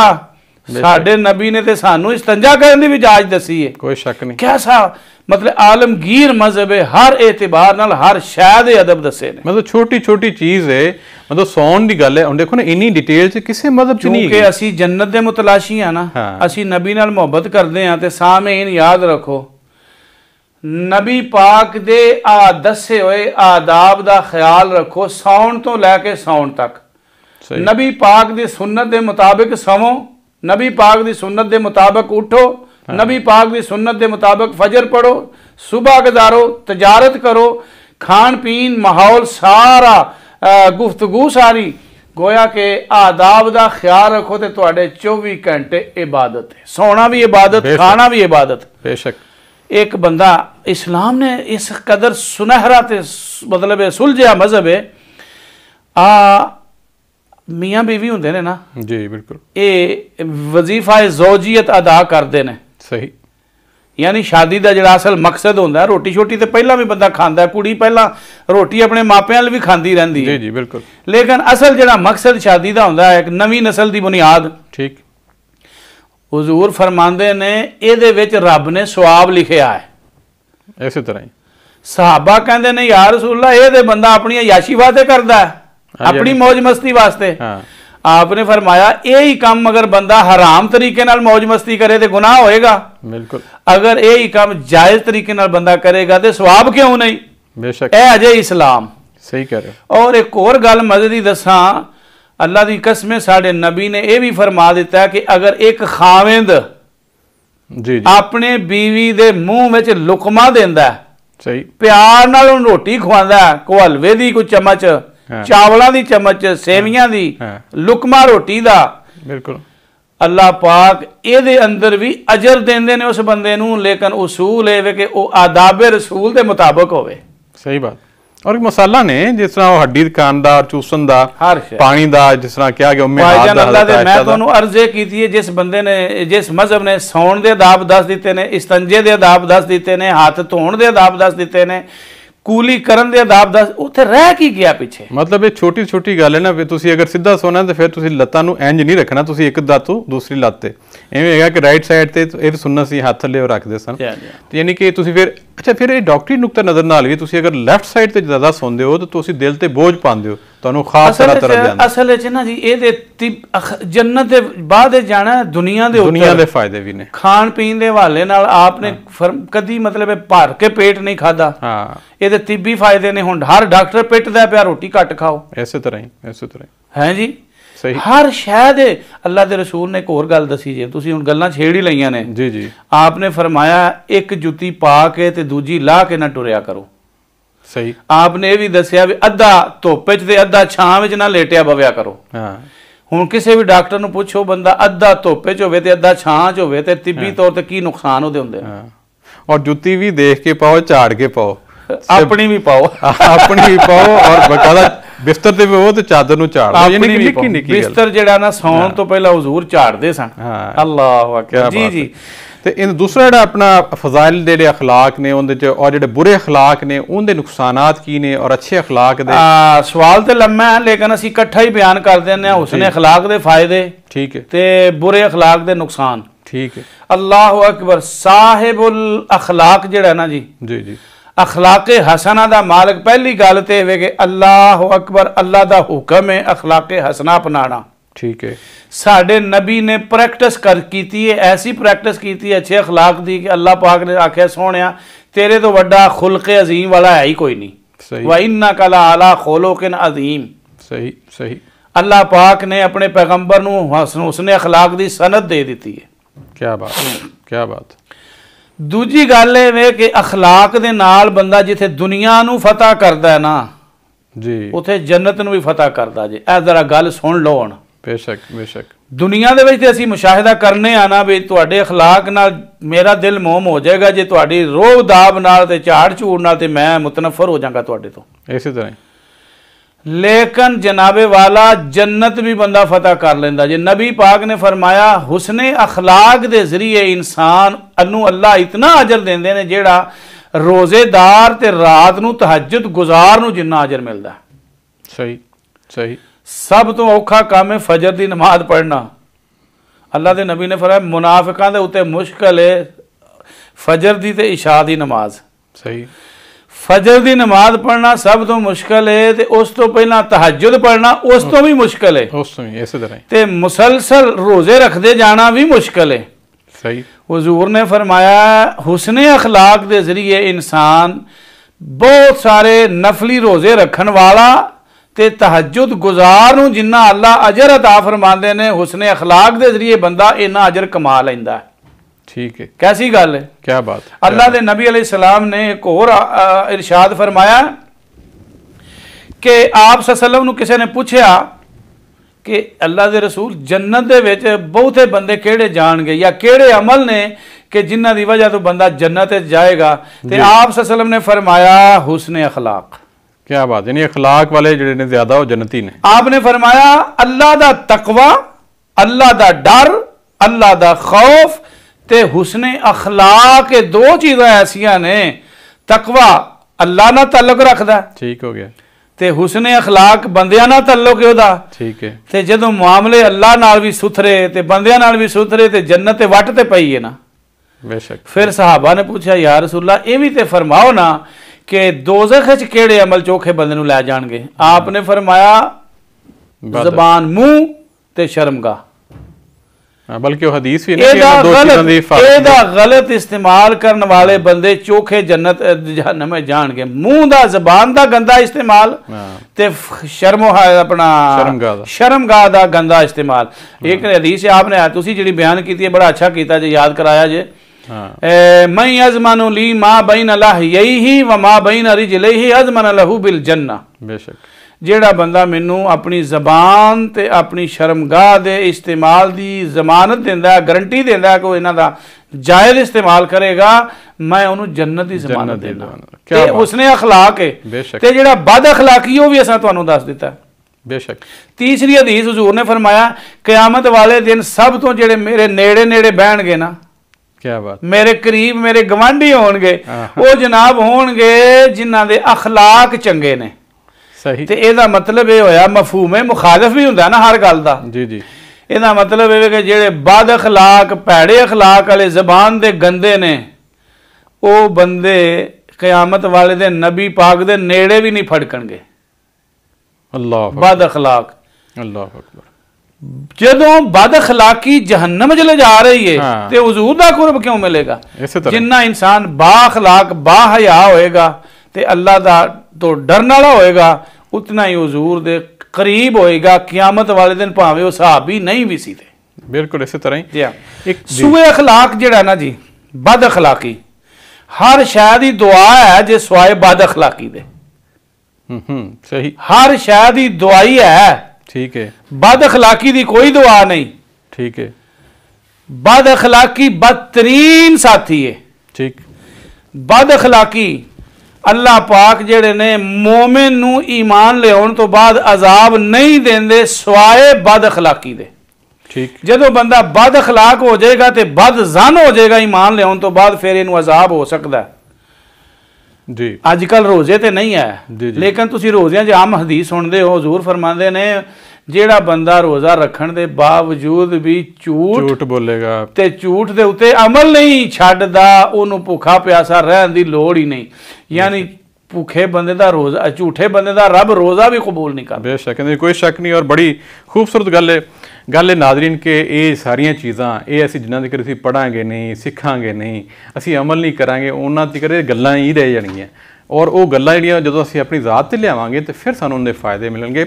ਸਾਡੇ ਨਬੀ ਨੇ ਤੇ ਸਾਨੂੰ ਇਸਤੰਜਾ ਕਰਨ ਦੀ ਵੀ ਜਾਜ ਦਸੀ ਹੈ ਕੋਈ ਸ਼ੱਕ ਨਹੀਂ ਕਿਹਸਾ ਮਤਲਬ ਆਲਮਗੀਰ ਮਜ਼ਹਬ ਹਰ ਇਤਬਾਰ ਨਾਲ ਹਰ ਸ਼ੈ ਦੇ ਅਦਬ ਦੱਸੇ ਨੇ ਮਤਲਬ ਛੋਟੀ ਛੋਟੀ ਚੀਜ਼ ਹੈ ਮਤਲਬ ਸੌਣ ਦੀ ਗੱਲ ਹੈ ਹੁਣ ਦੇਖੋ ਨਾ ਇੰਨੀ ਡਿਟੇਲ ਚ ਕਿਸੇ ਮਜ਼ਹਬ ਚ ਨਹੀਂ ਕਿ ਅਸੀਂ ਜੰਨਤ ਦੇ ਮਤਲਾਸ਼ੀ ਆ ਨਾ ਅਸੀਂ ਨਬੀ ਨਾਲ ਮੁਹੱਬਤ ਕਰਦੇ ਆ ਤੇ ਸਾਹਮਣੇ ਯਾਦ ਰੱਖੋ ਨਬੀ ਪਾਕ ਦੇ ਆ ਦੱਸੇ ਹੋਏ ਆਦਾਬ ਦਾ ਖਿਆਲ ਰੱਖੋ ਸੌਣ ਤੋਂ ਲੈ ਕੇ ਸੌਣ ਤੱਕ ਨਬੀ ਪਾਕ ਦੀ ਸੁਨਨਤ ਦੇ ਮੁਤਾਬਿਕ ਸਵੋ नबी पाक की सुनत के मुताबिक उठो हाँ। नबी पाक की सुनत के मुताबक फजर पढ़ो सुबह गुजारो तजारत करो खान पीन माहौल सारा गुफ्तगू सारी गोया के आदाब का ख्याल रखो तो चौबी घंटे इबादत है सोना भी इबादत खाना भी इबादत बेशक एक बंदा इस्लाम ने इस कदर सुनहरा मतलब सुलझा मजहब है आ ਮੀਆਂ ਬੀਵੀ ਹੁੰਦੇ ਨੇ ਨਾ ਜੀ ਬਿਲਕੁਲ ਇਹ ਵਜ਼ੀਫਾ ਜ਼ੌਜੀਅਤ ਅਦਾ ਕਰਦੇ ਨੇ ਸਹੀ ਯਾਨੀ ਸ਼ਾਦੀ ਦਾ ਜਿਹੜਾ ਅਸਲ ਮਕਸਦ ਹੁੰਦਾ ਰੋਟੀ ਛੋਟੀ ਤੇ ਪਹਿਲਾਂ ਵੀ ਬੰਦਾ ਖਾਂਦਾ ਕੁੜੀ ਪਹਿਲਾਂ ਰੋਟੀ ਆਪਣੇ ਮਾਪਿਆਂ ਨਾਲ ਵੀ ਖਾਂਦੀ ਰਹਿੰਦੀ ਹੈ ਜੀ ਜੀ ਬਿਲਕੁਲ ਲੇਕਿਨ ਅਸਲ ਜਿਹੜਾ ਮਕਸਦ ਸ਼ਾਦੀ ਦਾ ਹੁੰਦਾ ਹੈ ਇੱਕ ਨਵੀਂ نسل ਦੀ ਬੁਨਿਆਦ ਠੀਕ ਹਜ਼ੂਰ ਫਰਮਾਉਂਦੇ ਨੇ ਇਹਦੇ ਵਿੱਚ ਰੱਬ ਨੇ ਸਵਾਬ ਲਿਖਿਆ ਹੈ ਇਸੇ ਤਰ੍ਹਾਂ ਹੀ ਸਹਾਬਾ ਕਹਿੰਦੇ ਨੇ ਯਾ ਰਸੂਲ ਅੱਲਾ ਇਹਦੇ ਬੰਦਾ ਆਪਣੀਆਂ ਯਾਸ਼ੀ ਵਾਦੇ ਕਰਦਾ ਹੈ ਆਪਣੀ ਮौज ਮਸਤੀ ਵਾਸਤੇ ਹਾਂ ਆਪ ਨੇ ਫਰਮਾਇਆ ਇਹ ਹੀ ਕੰਮ ਅਗਰ ਬੰਦਾ ਹਰਾਮ ਤਰੀਕੇ ਨਾਲ ਮौज ਮਸਤੀ ਕਰੇ ਤੇ ਗੁਨਾਹ ਹੋਏਗਾ ਬਿਲਕੁਲ ਅਗਰ ਇਹ ਹੀ ਕੰਮ ਜਾਇਜ਼ ਤਰੀਕੇ ਨਾਲ ਬੰਦਾ ਕਰੇਗਾ ਤੇ ਸਵਾਬ ਕਿਉਂ ਨਹੀਂ ਬੇਸ਼ੱਕ ਇਹ ਅਜੇ ਇਸਲਾਮ ਸਹੀ ਕਰ ਰਹੇ ਔਰ ਇੱਕ ਹੋਰ ਗੱਲ ਮਜ਼ਦੀ ਦੱਸਾਂ ਅੱਲਾ ਦੀ ਕਸਮ ਹੈ ਸਾਡੇ ਨਬੀ ਨੇ ਇਹ ਵੀ ਫਰਮਾ ਦਿੱਤਾ ਕਿ ਅਗਰ ਇੱਕ ਖਾਵਿੰਦ ਜੀ ਜੀ ਆਪਣੇ بیوی ਦੇ ਮੂੰਹ ਵਿੱਚ ਲੁਕਮਾ ਦਿੰਦਾ ਸਹੀ ਪਿਆਰ ਨਾਲ ਉਹਨੂੰ ਰੋਟੀ ਖਵਾਉਂਦਾ ਕੋ ਹਲਵੇ ਦੀ ਕੋ ਚਮਚ ਚਾਵਲਾਂ ਦੀ ਚਮਚ ਸੇਵੀਆਂ ਦੀ ਲੁਕਮਾ ਰੋਟੀ ਦਾ ਬਿਲਕੁਲ ਅੱਲਾਹ ਪਾਕ ਇਹਦੇ ਅੰਦਰ ਵੀ ਅਜਰ ਦਿੰਦੇ ਨੇ ਉਸ ਬੰਦੇ ਨੂੰ ਲੇਕਿਨ ਉਸੂਲ ਇਹ ਵੇ ਕਿ ਉਹ ਆਦਾਬੇ ਰਸੂਲ ਦੇ ਮੁਤਾਬਕ ਹੋਵੇ ਸਹੀ ਬਾਤ ਔਰ ਮਸਾਲਾ ਨੇ ਜਿਸ ਤਰ੍ਹਾਂ ਉਹ ਹੱਡੀ ਦੁਕਾਨ ਦਾ ਚੂਸਣ ਦਾ ਪਾਣੀ ਦਾ ਜਿਸ ਤਰ੍ਹਾਂ ਕਿਹਾ ਗਿਆ ਮੈਂ ਅੱਲਾ ਦਾ ਦੇ ਮੈਂ ਤੁਹਾਨੂੰ ਅਰਜ਼ੇ ਕੀਤੀ ਹੈ ਜਿਸ ਬੰਦੇ ਨੇ ਜਿਸ ਮਜ਼ਹਬ ਨੇ ਸੌਣ ਦੇ ਆਦਾਬ ਦੱਸ ਦਿੱਤੇ ਨੇ ਇਸਤੰਜੇ ਦੇ ਆਦਾਬ ਦੱਸ ਦਿੱਤੇ ਨੇ ਹੱਥ ਧੋਣ ਦੇ ਆਦਾਬ ਦੱਸ ਦਿੱਤੇ ਨੇ ਕੂਲੀ ਕਰਨ ਦੇ ਆਦਾਬ ਦਾ ਉੱਥੇ ਰਹਿ ਕੀ ਗਿਆ ਪਿੱਛੇ ਮਤਲਬ ਇਹ ਛੋਟੀ ਛੋਟੀ ਗੱਲ ਹੈ ਨਾ ਵੀ ਤੁਸੀਂ ਅਗਰ ਸਿੱਧਾ ਸੋਣਾ ਤਾਂ ਫਿਰ ਤੁਸੀਂ ਲੱਤਾਂ ਨੂੰ ਇੰਜ ਨਹੀਂ ਰੱਖਣਾ ਤੁਸੀਂ ਇੱਕ ਲੱਤ ਤੋਂ ਦੂਸਰੀ ਲੱਤ ਤੇ ਐਵੇਂ ਹੈਗਾ ਕਿ ਰਾਈਟ ਸਾਈਡ ਤੇ ਇਹ ਸੁਣਨਾ ਸੀ ਹੱਥ ਲਿਓ ਰੱਖਦੇ ਸਨ ਤੇ ਯਾਨੀ ਕਿ ਤੁਸੀਂ ਫਿਰ ਅੱਛਾ ਫਿਰ ਇਹ ਡਾਕਟਰੀ ਨੁਕਤਾ ਨਜ਼ਰ ਨਾਲ ਵੀ ਤੁਸੀਂ ਅਗਰ ਲੈਫਟ ਸਾਈਡ ਤੇ ਜ਼ਿਆਦਾ ਸੌਂਦੇ ਹੋ ਤਾਂ ਤੁਸੀਂ ਦਿਲ ਤੇ ਬੋਝ ਪਾਉਂਦੇ ਹੋ ਤੁਹਾਨੂੰ ਖਾਸ ਤਰ੍ਹਾਂ ਤਰ੍ਹਾਂ ਜਾਂਦਾ ਅਸਲ ਵਿੱਚ ਨਾ ਜੀ ਇਹਦੇ ਜੰਨਤ ਦੇ ਬਾਅਦ ਇਹ ਜਾਣਾ ਦੁਨੀਆ ਦੇ ਉੱਤੇ ਦੁਨੀਆ ਦੇ ਫਾਇਦੇ ਵੀ ਨੇ ਖਾਣ ਪੀਣ ਦੇ ਹਵਾਲੇ ਨਾਲ ਆਪਨੇ ਕਦੀ ਮਤਲਬ ਭਰ ਕੇ ਪੇਟ ਨਹੀਂ ਖਾਦਾ ਹਾਂ ਇਹਦੇ ਤਿੱਬੀ ਫਾਇਦੇ ਨੇ ਹੁਣ ਹਰ ਡਾਕਟਰ ਪਿੱਟਦਾ ਪਿਆ ਰੋਟੀ ਘੱਟ ਖਾਓ ਐਸੇ ਤਰ੍ਹਾਂ ਹੀ ਐਸੇ ਤਰ੍ਹਾਂ ਹੈ ਜੀ ਸਹੀ ਹਰ ਸ਼ਾਇਦ ਅੱਲਾ ਦੇ ਰਸੂਲ ਨੇ ਇੱਕ ਹੋਰ ਗੱਲ ਦੱਸੀ ਜੇ ਤੁਸੀਂ ਹੁਣ ਗੱਲਾਂ ਛੇੜ ਹੀ ਲਈਆਂ ਨੇ ਜੀ ਜੀ ਆਪਨੇ ਫਰਮਾਇਆ ਇੱਕ ਜੁੱਤੀ ਪਾ ਕੇ ਤੇ ਦੂਜੀ ਲਾ ਕੇ ਨਾ ਟੁਰਿਆ ਕਰੋ ਸਹੀ ਆਪਨੇ ਇਹ ਵੀ ਦੱਸਿਆ ਵੀ ਅੱਧਾ ਧੁੱਪ ਵਿੱਚ ਤੇ ਅੱਧਾ ਛਾਂ ਵਿੱਚ ਨਾ ਲੇਟਿਆ ਬਵਿਆ ਕਰੋ ਹਾਂ ਹੁਣ ਕਿਸੇ ਵੀ ਡਾਕਟਰ ਨੂੰ ਪੁੱਛੋ ਬੰਦਾ ਅੱਧਾ ਧੁੱਪ ਵਿੱਚ ਹੋਵੇ ਤੇ ਅੱਧਾ ਛਾਂ 'ਚ ਹੋਵੇ ਤੇ ਤਿੱਬੀ ਤੌਰ ਤੇ ਕੀ ਨੁਕਸਾਨ ਉਹਦੇ ਹੁੰਦੇ ਹਾਂ ਔਰ ਜੁੱਤੀ ਵੀ ਦੇਖ ਕੇ ਪਾਓ ਝਾੜ ਕੇ ਪਾਓ ਆਪਣੀ ਵੀ ਪਾਓ ਆਪਣੀ ਵੀ ਪਾਓ ਔਰ ਬਕਾਇਦਾ ਬਿਸਤਰ ਤੇ ਉਹ ਤੇ ਚਾਦਰ ਨੂੰ ਝਾੜ ਲਓ ਯਾਨੀ ਕਿ ਨਿੱਕੀ ਨਿੱਕੀ ਬਿਸਤਰ ਜਿਹੜਾ ਨਾ ਸੌਣ ਤੋਂ ਪਹਿਲਾਂ ਹਜ਼ੂਰ ਝਾੜਦੇ ਸਨ ਹਾਂ ਅੱਲਾਹੁ ਅਕਬਰ ਜੀ ਜੀ ਤੇ ਇਹ ਦੂਸਰਾ ਜਿਹੜਾ ਆਪਣਾ ਫਜ਼ਾਇਲ ਦੇ ਜਿਹੜੇ اخلاق ਨੇ ਉਹਦੇ ਚ ਔਰ ਜਿਹੜੇ ਬੁਰੇ اخلاق ਨੇ ਉਹਦੇ ਨੁਕਸਾਨਾਤ ਕੀ ਨੇ ਔਰ ਅੱਛੇ اخلاق ਦੇ ਆ ਸਵਾਲ ਤੇ ਲੰਮਾ ਹੈ ਲੇਕਿਨ ਅਸੀਂ ਇਕੱਠਾ ਹੀ ਬਿਆਨ ਕਰ ਦਿੰਦੇ ਹਾਂ ਹੁਸਨ اخلاق ਦੇ ਫਾਇਦੇ ਠੀਕ ਹੈ ਤੇ ਬੁਰੇ اخلاق ਦੇ ਨੁਕਸਾਨ ਠੀਕ ਹੈ ਅੱਲਾਹੁ ਅਕਬਰ ਸਾਹਿਬੁਲ اخلاق ਜਿਹੜਾ ਨਾ ਜੀ ਜੀ ਜੀ अखलाक हसना का मालक पहली गल तो है कि अल्लाह अकबर अल्लाह का हुक्म है अखलाक हसना अपनाना ਠੀਕ ਹੈ ਸਾਡੇ ਨਬੀ ਨੇ ਪ੍ਰੈਕਟਿਸ ਕਰ ਕੀਤੀ ਹੈ ਐਸੀ ਪ੍ਰੈਕਟਿਸ ਕੀਤੀ ਹੈ ਅੱਛੇ اخلاق ਦੀ ਕਿ ਅੱਲਾਹ ਪਾਕ ਨੇ ਆਖਿਆ ਸੋਹਣਿਆ ਤੇਰੇ ਤੋਂ ਵੱਡਾ ਖੁਲਕ ਅਜ਼ੀਮ ਵਾਲਾ ਹੈ ਹੀ ਕੋਈ ਨਹੀਂ ਸਹੀ ਵਾ ਇਨਕ ਲਾਲਾ ਖੁਲਕਨ ਅਜ਼ੀਮ ਸਹੀ ਸਹੀ ਅੱਲਾਹ ਪਾਕ ਨੇ ਆਪਣੇ ਪੈਗੰਬਰ ਨੂੰ ਹਸਨ ਉਸਨੇ اخلاق ਦੀ ਸਨਦ ਦੇ ਦਿੱਤੀ ਹੈ ਕੀ ਬਾਤ ਕੀ ਬਾਤ ਦੂਜੀ ਗੱਲ ਇਹ ਵੇ ਕਿ اخلاق ਦੇ ਨਾਲ ਬੰਦਾ ਜਿੱਥੇ ਦੁਨੀਆ ਨੂੰ ਫਤਹ ਕਰਦਾ ਹੈ ਨਾ ਜੀ ਉਥੇ ਜੰਨਤ ਨੂੰ ਵੀ ਫਤਹ ਕਰਦਾ ਜੇ ਇਹ ਜ਼ਰਾ ਗੱਲ ਸੁਣ ਲਓ ਹਣ ਬੇਸ਼ੱਕ ਬੇਸ਼ੱਕ ਦੁਨੀਆ ਦੇ ਵਿੱਚ ਤੇ ਅਸੀਂ ਮੁਸ਼ਾਹਿਦਾ ਕਰਨੇ ਆ ਨਾ ਵੀ ਤੁਹਾਡੇ اخلاق ਨਾਲ ਮੇਰਾ ਦਿਲ ਮੋਮ ਹੋ ਜਾਏਗਾ ਜੇ ਤੁਹਾਡੀ ਰੋਹ ਦਾਬ ਨਾਲ ਤੇ ਝਾੜ ਝੂੜ ਨਾਲ ਤੇ ਮੈਂ ਮਤਨਫਰ ਹੋ ਜਾਗਾ ਤੁਹਾਡੇ ਤੋਂ ਇਸੇ ਤਰ੍ਹਾਂ ਲੇਕਿਨ ਜਨਾਬੇ ਵਾਲਾ ਜੰਨਤ ਵੀ ਬੰਦਾ ਫਤਹ ਕਰ ਲੈਂਦਾ ਜੇ ਨਬੀ ਪਾਕ ਨੇ ਫਰਮਾਇਆ ਹੁਸਨੇ اخلاق ਦੇ ਜ਼ਰੀਏ ਇਨਸਾਨ ਅਨੂ ਅੱਲਾ ਇਤਨਾ ਅਜਰ ਦਿੰਦੇ ਨੇ ਜਿਹੜਾ ਰੋਜ਼ੇਦਾਰ ਤੇ ਰਾਤ ਨੂੰ ਤਹਜਦ ਗੁਜ਼ਾਰ ਨੂੰ ਜਿੰਨਾ ਅਜਰ ਮਿਲਦਾ ਸਹੀ ਸਹੀ ਸਭ ਤੋਂ ਔਖਾ ਕੰਮ ਹੈ ਫਜਰ ਦੀ ਨਮਾਜ਼ ਪੜ੍ਹਨਾ ਅੱਲਾ ਦੇ ਨਬੀ ਨੇ ਫਰਮਾਇਆ ਮੁਨਾਫਿਕਾਂ ਦੇ ਉੱਤੇ ਮੁਸ਼ਕਲ ਹੈ ਫਜਰ ਦੀ ਤੇ ਇਸ਼ਾ ਦੀ ਨਮਾਜ਼ ਸਹੀ ਫਜਰ ਦੀ ਨਮਾਜ਼ ਪੜ੍ਹਨਾ ਸਭ ਤੋਂ ਮੁਸ਼ਕਲ ਹੈ ਤੇ ਉਸ ਤੋਂ ਪਹਿਲਾਂ ਤਹਜਦ ਪੜ੍ਹਨਾ ਉਸ ਤੋਂ ਵੀ ਮੁਸ਼ਕਲ ਹੈ ਉਸ ਤੋਂ ਵੀ ਇਸੇ ਤਰ੍ਹਾਂ ਤੇ ਮੁਸਲਸਲ ਰੋਜ਼ੇ ਰੱਖਦੇ ਜਾਣਾ ਵੀ ਮੁਸ਼ਕਲ ਹੈ ਸਹੀ ਹਜ਼ੂਰ ਨੇ ਫਰਮਾਇਆ ਹੁਸਨ اخلاق ਦੇ ਜ਼ਰੀਏ ਇਨਸਾਨ ਬਹੁਤ ਸਾਰੇ ਨਫਲੀ ਰੋਜ਼ੇ ਰੱਖਣ ਵਾਲਾ तो तहजद गुजार ਨੂੰ ਜਿੰਨਾ ਅੱਲਾ ਅਜਰ عطا ਫਰਮਾਉਂਦੇ ਨੇ ਹੁਸਨੇ اخلاق ਦੇ ਜ਼ਰੀਏ ਬੰਦਾ ਇੰਨਾ ਅਜਰ ਕਮਾ ठीक है कैसी गल है क्या बात अल्लाह के नबी अलैहिस्सलाम ने एक और इरशाद फरमाया कि आप ससलम किसी ने पूछा कि अल्लाह के रसूल जन्नत के बहुते बंदे केड़े जाएंगे या केड़े अमल ने कि जिन्हों की वजह तो बंदा जन्नत जाएगा तो आप ससलम ने फरमाया हुसन अखलाक ਕਿਆ ਬਾਤ ਹੈ ਨਹੀਂ اخلاق ਵਾਲੇ ਜਿਹੜੇ ਨੇ ਜ਼ਿਆਦਾ ਉਹ ਜੰਨਤੀ ਨੇ ਆਪ ਨੇ فرمایا ਅੱਲਾ ਦਾ ਤਕਵਾ ਅੱਲਾ ਦਾ ਡਰ ਅੱਲਾ ਦਾ ਖੌਫ ਤੇ ਹੁਸਨੇ اخلاق ਇਹ ਦੋ ਚੀਜ਼ਾਂ ਐਸੀਆਂ ਨੇ ਤਕਵਾ ਅੱਲਾ ਨਾਲ ਤਾਲੁਕ ਰੱਖਦਾ ਠੀਕ ਹੋ ਗਿਆ ਤੇ ਹੁਸਨੇ اخلاق ਬੰਦਿਆਂ ਨਾਲ ਤਾਲੁਕ ਉਹਦਾ ਠੀਕ ਹੈ ਤੇ ਜਦੋਂ ਮਾਮਲੇ ਅੱਲਾ ਨਾਲ ਵੀ ਸੁਥਰੇ ਤੇ ਬੰਦਿਆਂ ਨਾਲ ਵੀ ਸੁਥਰੇ ਤੇ ਜੰਨਤ ਤੇ ਵੱਟ ਤੇ ਪਈ ਹੈ ਨਾ ਬੇਸ਼ੱਕ ਫਿਰ ਸਹਾਬਾ ਨੇ ਪੁੱਛਿਆ ਯਾ ਰਸੂਲਾ ਇਹ ਵੀ ਤੇ ਫਰਮਾਓ ਨਾ ਕਿ ਦੋਜ਼ਖ ਵਿੱਚ ਕਿਹੜੇ ਅਮਲ ਚੋਖੇ ਬੰਦੇ ਨੂੰ ਲੈ ਜਾਣਗੇ ਆਪ ਨੇ ਫਰਮਾਇਆ ਜ਼ਬਾਨ ਮੂੰਹ ਤੇ ਸ਼ਰਮਗਾ ਬਲਕਿ ਉਹ ਹਦੀਸ ਵੀ ਨਹੀਂ ਇਹਨਾਂ ਦੋ ਚੀਜ਼ਾਂ ਦੀ ਫਰਕ ਇਹਦਾ ਗਲਤ ਇਸਤੇਮਾਲ ਕਰਨ ਵਾਲੇ ਬੰਦੇ ਚੋਖੇ ਜੰਨਤ ਜਹਨਮ ਵਿੱਚ ਜਾਣਗੇ ਮੂੰਹ ਦਾ ਜ਼ਬਾਨ ਦਾ ਗੰਦਾ ਇਸਤੇਮਾਲ ਤੇ ਸ਼ਰਮ ਉਹ ਆਪਣਾ ਸ਼ਰਮਗਾ ਦਾ ਗੰਦਾ ਇਸਤੇਮਾਲ ਇੱਕ ਹਦੀਸ ਆਪਨੇ ਤੁਸੀਂ ਜਿਹੜੀ ਬਿਆਨ ਕੀਤੀ ਹੈ ਬੜਾ ਅੱਛਾ ਕੀਤਾ ਜੇ ਯਾਦ ਕਰਾਇਆ ਜੇ ਮੈਂ अजमन ਲੀ ਮਾ ਬੈਨ अलाह ਯਹੀ ਵ ਮਾ ਬੈਨ रिजले ही ਅਜ਼ਮਨ ਲਹੁ ਬਿਲ जन्ना ਬੇਸ਼ੱਕ ਜਿਹੜਾ ਬੰਦਾ ਮੈਨੂੰ ਆਪਣੀ ਜ਼ਬਾਨ ਤੇ ਆਪਣੀ ਸ਼ਰਮਗਾਹ ਦੇ ਇਸਤੇਮਾਲ ਦੀ ਜ਼ਮਾਨਤ ਦਿੰਦਾ ਗਰੰਟੀ ਦਿੰਦਾ ਕਿ ਉਹ ਇਹਨਾਂ ਦਾ ਜਾਇਜ਼ ਇਸਤੇਮਾਲ ਕਰੇਗਾ ਮੈਂ ਉਹਨੂੰ ਜੰਨਤ ਦੀ ਜ਼ਮਾਨਤ ਦੇਣਾ ਤੇ ਉਸਨੇ اخلاق ਹੈ ਤੇ ਜਿਹੜਾ ਬਦ اخلاقੀ ਉਹ ਵੀ ਅਸਾਂ ਤੁਹਾਨੂੰ ਦੱਸ ਦਿੱਤਾ ਬੇਸ਼ੱਕ ਤੀਸਰੀ ਹਦੀਸ ਹਜ਼ੂਰ ਨੇ ਫਰਮਾਇਆ ਕਿਆਮਤ ਵਾਲੇ ਦਿਨ ਸਭ ਤੋਂ ਜਿਹੜੇ ਮੇਰੇ ਨੇੜੇ ਨੇੜੇ ਬਹਿਣਗੇ ਨਾ ਕੀ ਬਾਤ ਮੇਰੇ ਕਰੀਬ ਮੇਰੇ ਗਵਾਂਢੀ ਹੋਣਗੇ ਉਹ ਜਨਾਬ ਹੋਣਗੇ ਜਿਨ੍ਹਾਂ ਦੇ اخلاق ਚੰਗੇ ਨੇ ਸਹੀ ਤੇ ਇਹਦਾ ਮਤਲਬ ਇਹ ਹੋਇਆ ਮਫਹੂਮੇ ਮੁਖਾਲਫ ਵੀ ਹੁੰਦਾ ਨਾ ਹਰ ਗੱਲ ਦਾ ਜੀ ਜੀ ਇਹਦਾ ਮਤਲਬ ਇਹ ਹੈ ਕਿ ਜਿਹੜੇ ਬਦ اخلاق ਭੈੜੇ اخلاق ਵਾਲੇ ਜ਼ਬਾਨ ਦੇ ਗੰਦੇ ਨੇ ਉਹ ਬੰਦੇ ਕਿਆਮਤ ਵਾਲੇ ਦੇ ਨਬੀ ਪਾਕ ਦੇ ਨੇੜੇ ਵੀ ਨਹੀਂ ਫੜਕਣਗੇ ਅੱਲਾਹ ਬਦ اخلاق ਅੱਲਾਹ ਅਕਬਰ ਜਦੋਂ ਬਦ اخਲਾਕੀ ਜਹੰਨਮ 'ਚ ਲਿਜਾ ਰਹੀ ਏ ਤੇ ਹਜ਼ੂਰ ਦਾ ਕੁਰਬ ਕਿਉਂ ਮਿਲੇਗਾ ਜਿੰਨਾ ਇਨਸਾਨ ਬਾ اخلاق ਬਾ ਹਿਆ ਹੋਏਗਾ ਤੇ ਅੱਲਾ ਦਾ ਤੋਂ ਡਰਨ ਵਾਲਾ ਹੋਏਗਾ ਉਤਨਾ ਹੀ ਹਜ਼ੂਰ ਦੇ ਕਰੀਬ ਹੋਏਗਾ ਕਿਆਮਤ ਵਾਲੇ ਦਿਨ ਭਾਵੇਂ ਉਹ ਸਾਹਬੀ ਨਹੀਂ ਵੀ ਸੀ ਤੇ ਬਿਲਕੁਲ ਇਸੇ ਤਰ੍ਹਾਂ ਹੀ ਜੀ ਇੱਕ ਸੂਏ اخلاق ਜਿਹੜਾ ਨਾ ਜੀ ਬਦ ਅਖਲਾਕੀ ਹਰ ਸ਼ਾਇ ਦੀ ਦੁਆ ਹੈ ਜੇ ਸਵਾਏ ਬਦ ਅਖਲਾਕੀ ਦੇ ਹੂੰ ਹੂੰ ਸਹੀ ਹਰ ਸ਼ਾਇ ਦੀ ਦਵਾਈ ਹੈ ठीक है बद अखलाकी की कोई दुआ नहीं ठीक है बद अखलाकी बदतरीन साथी है ठीक बद अखलाकी अल्लाह पाक जड़े ने मोमिन ईमान लिया तो बाद अजाब नहीं देंगे सवाए बद अखलाकी दे ठीक जो बंदा बद अखलाक हो जाएगा तो बद जन हो जाएगा ईमान लिया तो बाद फिर इन अजाब हो सकता है ਜੀ ਅੱਜ ਕੱਲ ਰੋਜ਼ੇ ਤੇ ਨਹੀਂ ਹੈ ਲੇਕਿਨ ਤੁਸੀਂ ਰੋਜ਼ਿਆਂ ਜੇ ਆਮ ਹਦੀਸ ਸੁਣਦੇ ਹੋ ਹਜ਼ੂਰ ਫਰਮਾਉਂਦੇ ਨੇ ਜਿਹੜਾ ਬੰਦਾ ਰੋਜ਼ਾ ਰੱਖਣ ਦੇ ਬਾਵਜੂਦ ਵੀ ਝੂਠ ਝੂਠ ਬੋਲੇਗਾ ਤੇ ਝੂਠ ਦੇ ਉੱਤੇ ਅਮਲ ਨਹੀਂ ਛੱਡਦਾ ਉਹਨੂੰ ਭੁੱਖਾ ਪਿਆਸਾ ਰਹਿਣ ਦੀ ਲੋੜ ਹੀ ਨਹੀਂ ਯਾਨੀ ਭੁੱਖੇ ਬੰਦੇ ਦਾ ਰੋਜ਼ਾ ਝੂਠੇ ਬੰਦੇ ਦਾ ਰੱਬ ਰੋਜ਼ਾ ਵੀ ਕਬੂਲ ਨਹੀਂ ਕਰਦਾ ਬੇਸ਼ੱਕ ਨਹੀਂ ਕੋਈ ਸ਼ੱਕ ਨਹੀਂ ਔਰ ਬੜੀ ਖੂਬਸੂਰਤ ਗੱਲ ਹੈ ਗੱਲ ਇਹ ਨਾਜ਼ਰੀਨ ਕਿ ਇਹ ਸਾਰੀਆਂ ਚੀਜ਼ਾਂ ਇਹ ਅਸੀਂ ਜਿੰਨਾ ਕਰ ਅਸੀਂ ਪੜਾਂਗੇ ਨਹੀਂ ਸਿੱਖਾਂਗੇ ਨਹੀਂ ਅਸੀਂ ਅਮਲ ਨਹੀਂ ਕਰਾਂਗੇ ਉਹਨਾਂ ਦੀ ਕਰੇ ਗੱਲਾਂ ਹੀ ਰਹਿ ਜਾਣਗੀਆਂ ਔਰ ਉਹ ਗੱਲਾਂ ਜਿਹੜੀਆਂ ਜਦੋਂ ਅਸੀਂ ਆਪਣੀ ਜ਼ਾਤ ਤੇ ਲਿਆਵਾਂਗੇ ਤੇ ਫਿਰ ਸਾਨੂੰ ਉਹਦੇ ਫਾਇਦੇ ਮਿਲਣਗੇ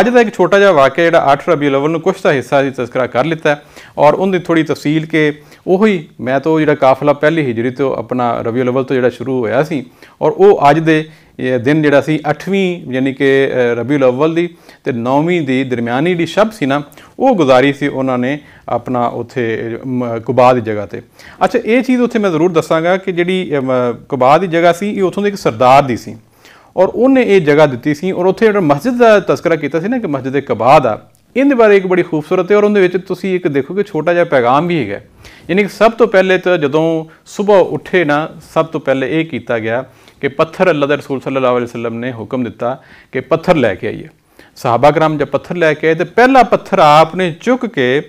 ਅੱਜ ਦਾ ਇੱਕ ਛੋਟਾ ਜਿਹਾ ਵਾਕਿਆ ਜਿਹੜਾ 8 ਰਬੀ ਅਲਵਲ ਨੂੰ ਕੁਝ ਤਾਂ ਹਿੱਸਾ ਦੀ ਤਸਕਰਾ ਕਰ ਲਿੱਤਾ ਔਰ ਉਹਦੀ ਥੋੜੀ ਤਫਸੀਲ ਕਿ ਉਹੀ ਮੈਂ ਤਾਂ ਜਿਹੜਾ ਕਾਫਲਾ ਪਹਿਲੀ ਹਿਜਰੀ ਤੋਂ ਆਪਣਾ ਰਬੀ ਅਲਵਲ ਤੋਂ ਜਿਹੜਾ ਸ਼ੁਰੂ ਹੋਇਆ ਸੀ ਔਰ ਉਹ ਅੱਜ ਦੇ ਇਹ ਦਿਨ ਜਿਹੜਾ ਸੀ 8ਵੀਂ ਯਾਨੀ ਕਿ ਰਬੀਉਲ ਅਵਲ ਦੀ ਤੇ 9ਵੀਂ ਦੀ ਦਰਮਿਆਨੀ ਦੀ ਸ਼ਬ ਸੀ ਨਾ ਉਹ ਗੁਜ਼ਾਰੀ ਸੀ ਉਹਨਾਂ ਨੇ ਆਪਣਾ ਉੱਥੇ ਕੁਬਾ ਦੀ ਜਗ੍ਹਾ ਤੇ ਅੱਛਾ ਇਹ ਚੀਜ਼ ਉੱਥੇ ਮੈਂ ਜ਼ਰੂਰ ਦੱਸਾਂਗਾ ਕਿ ਜਿਹੜੀ ਕੁਬਾ ਦੀ ਜਗ੍ਹਾ ਸੀ ਇਹ ਉਥੋਂ ਦੇ ਇੱਕ ਸਰਦਾਰ ਦੀ ਸੀ ਔਰ ਉਹਨੇ ਇਹ ਜਗ੍ਹਾ ਦਿੱਤੀ ਸੀ ਔਰ ਉੱਥੇ ਜਿਹੜਾ ਮਸਜਿਦ ਦਾ ਤਸਕਰਾ ਕੀਤਾ ਸੀ ਨਾ ਕਿ ਮਸਜਿਦ ਕਬਾ ਦਾ ਇਹਦੇ ਬਾਰੇ ਇੱਕ ਬੜੀ ਖੂਬਸੂਰਤ ਹੈ ਔਰ ਉਹਦੇ ਵਿੱਚ ਤੁਸੀਂ ਇੱਕ ਦੇਖੋਗੇ ਛੋਟਾ ਜਿਹਾ ਪੈਗਾਮ ਵੀ ਹੈਗਾ ਯਾਨੀ ਕਿ ਸਭ ਤੋਂ ਪਹਿਲੇ ਤਾਂ ਜਦੋਂ ਸਵੇਰ ਉੱਠੇ ਨਾ ਸਭ ਤੋਂ ਪਹਿਲੇ ਇਹ ਕੀਤਾ ਗਿਆ ਕਿ ਪੱਥਰ ਅੱਲਾ ਦੇ ਰਸੂਲ ਸੱਲੱਲਾਹੁ ਅਲੈਹਿ ਵਸੱਲਮ ਨੇ ਹੁਕਮ ਦਿੱਤਾ ਕਿ ਪੱਥਰ ਲੈ ਕੇ ਆਈਏ ਸਹਾਬਾ ਕਰਾਮ ਜਦ ਪੱਥਰ ਲੈ ਕੇ ਆਏ ਤੇ ਪਹਿਲਾ ਪੱਥਰ ਆਪ ਨੇ ਚੁੱਕ ਕੇ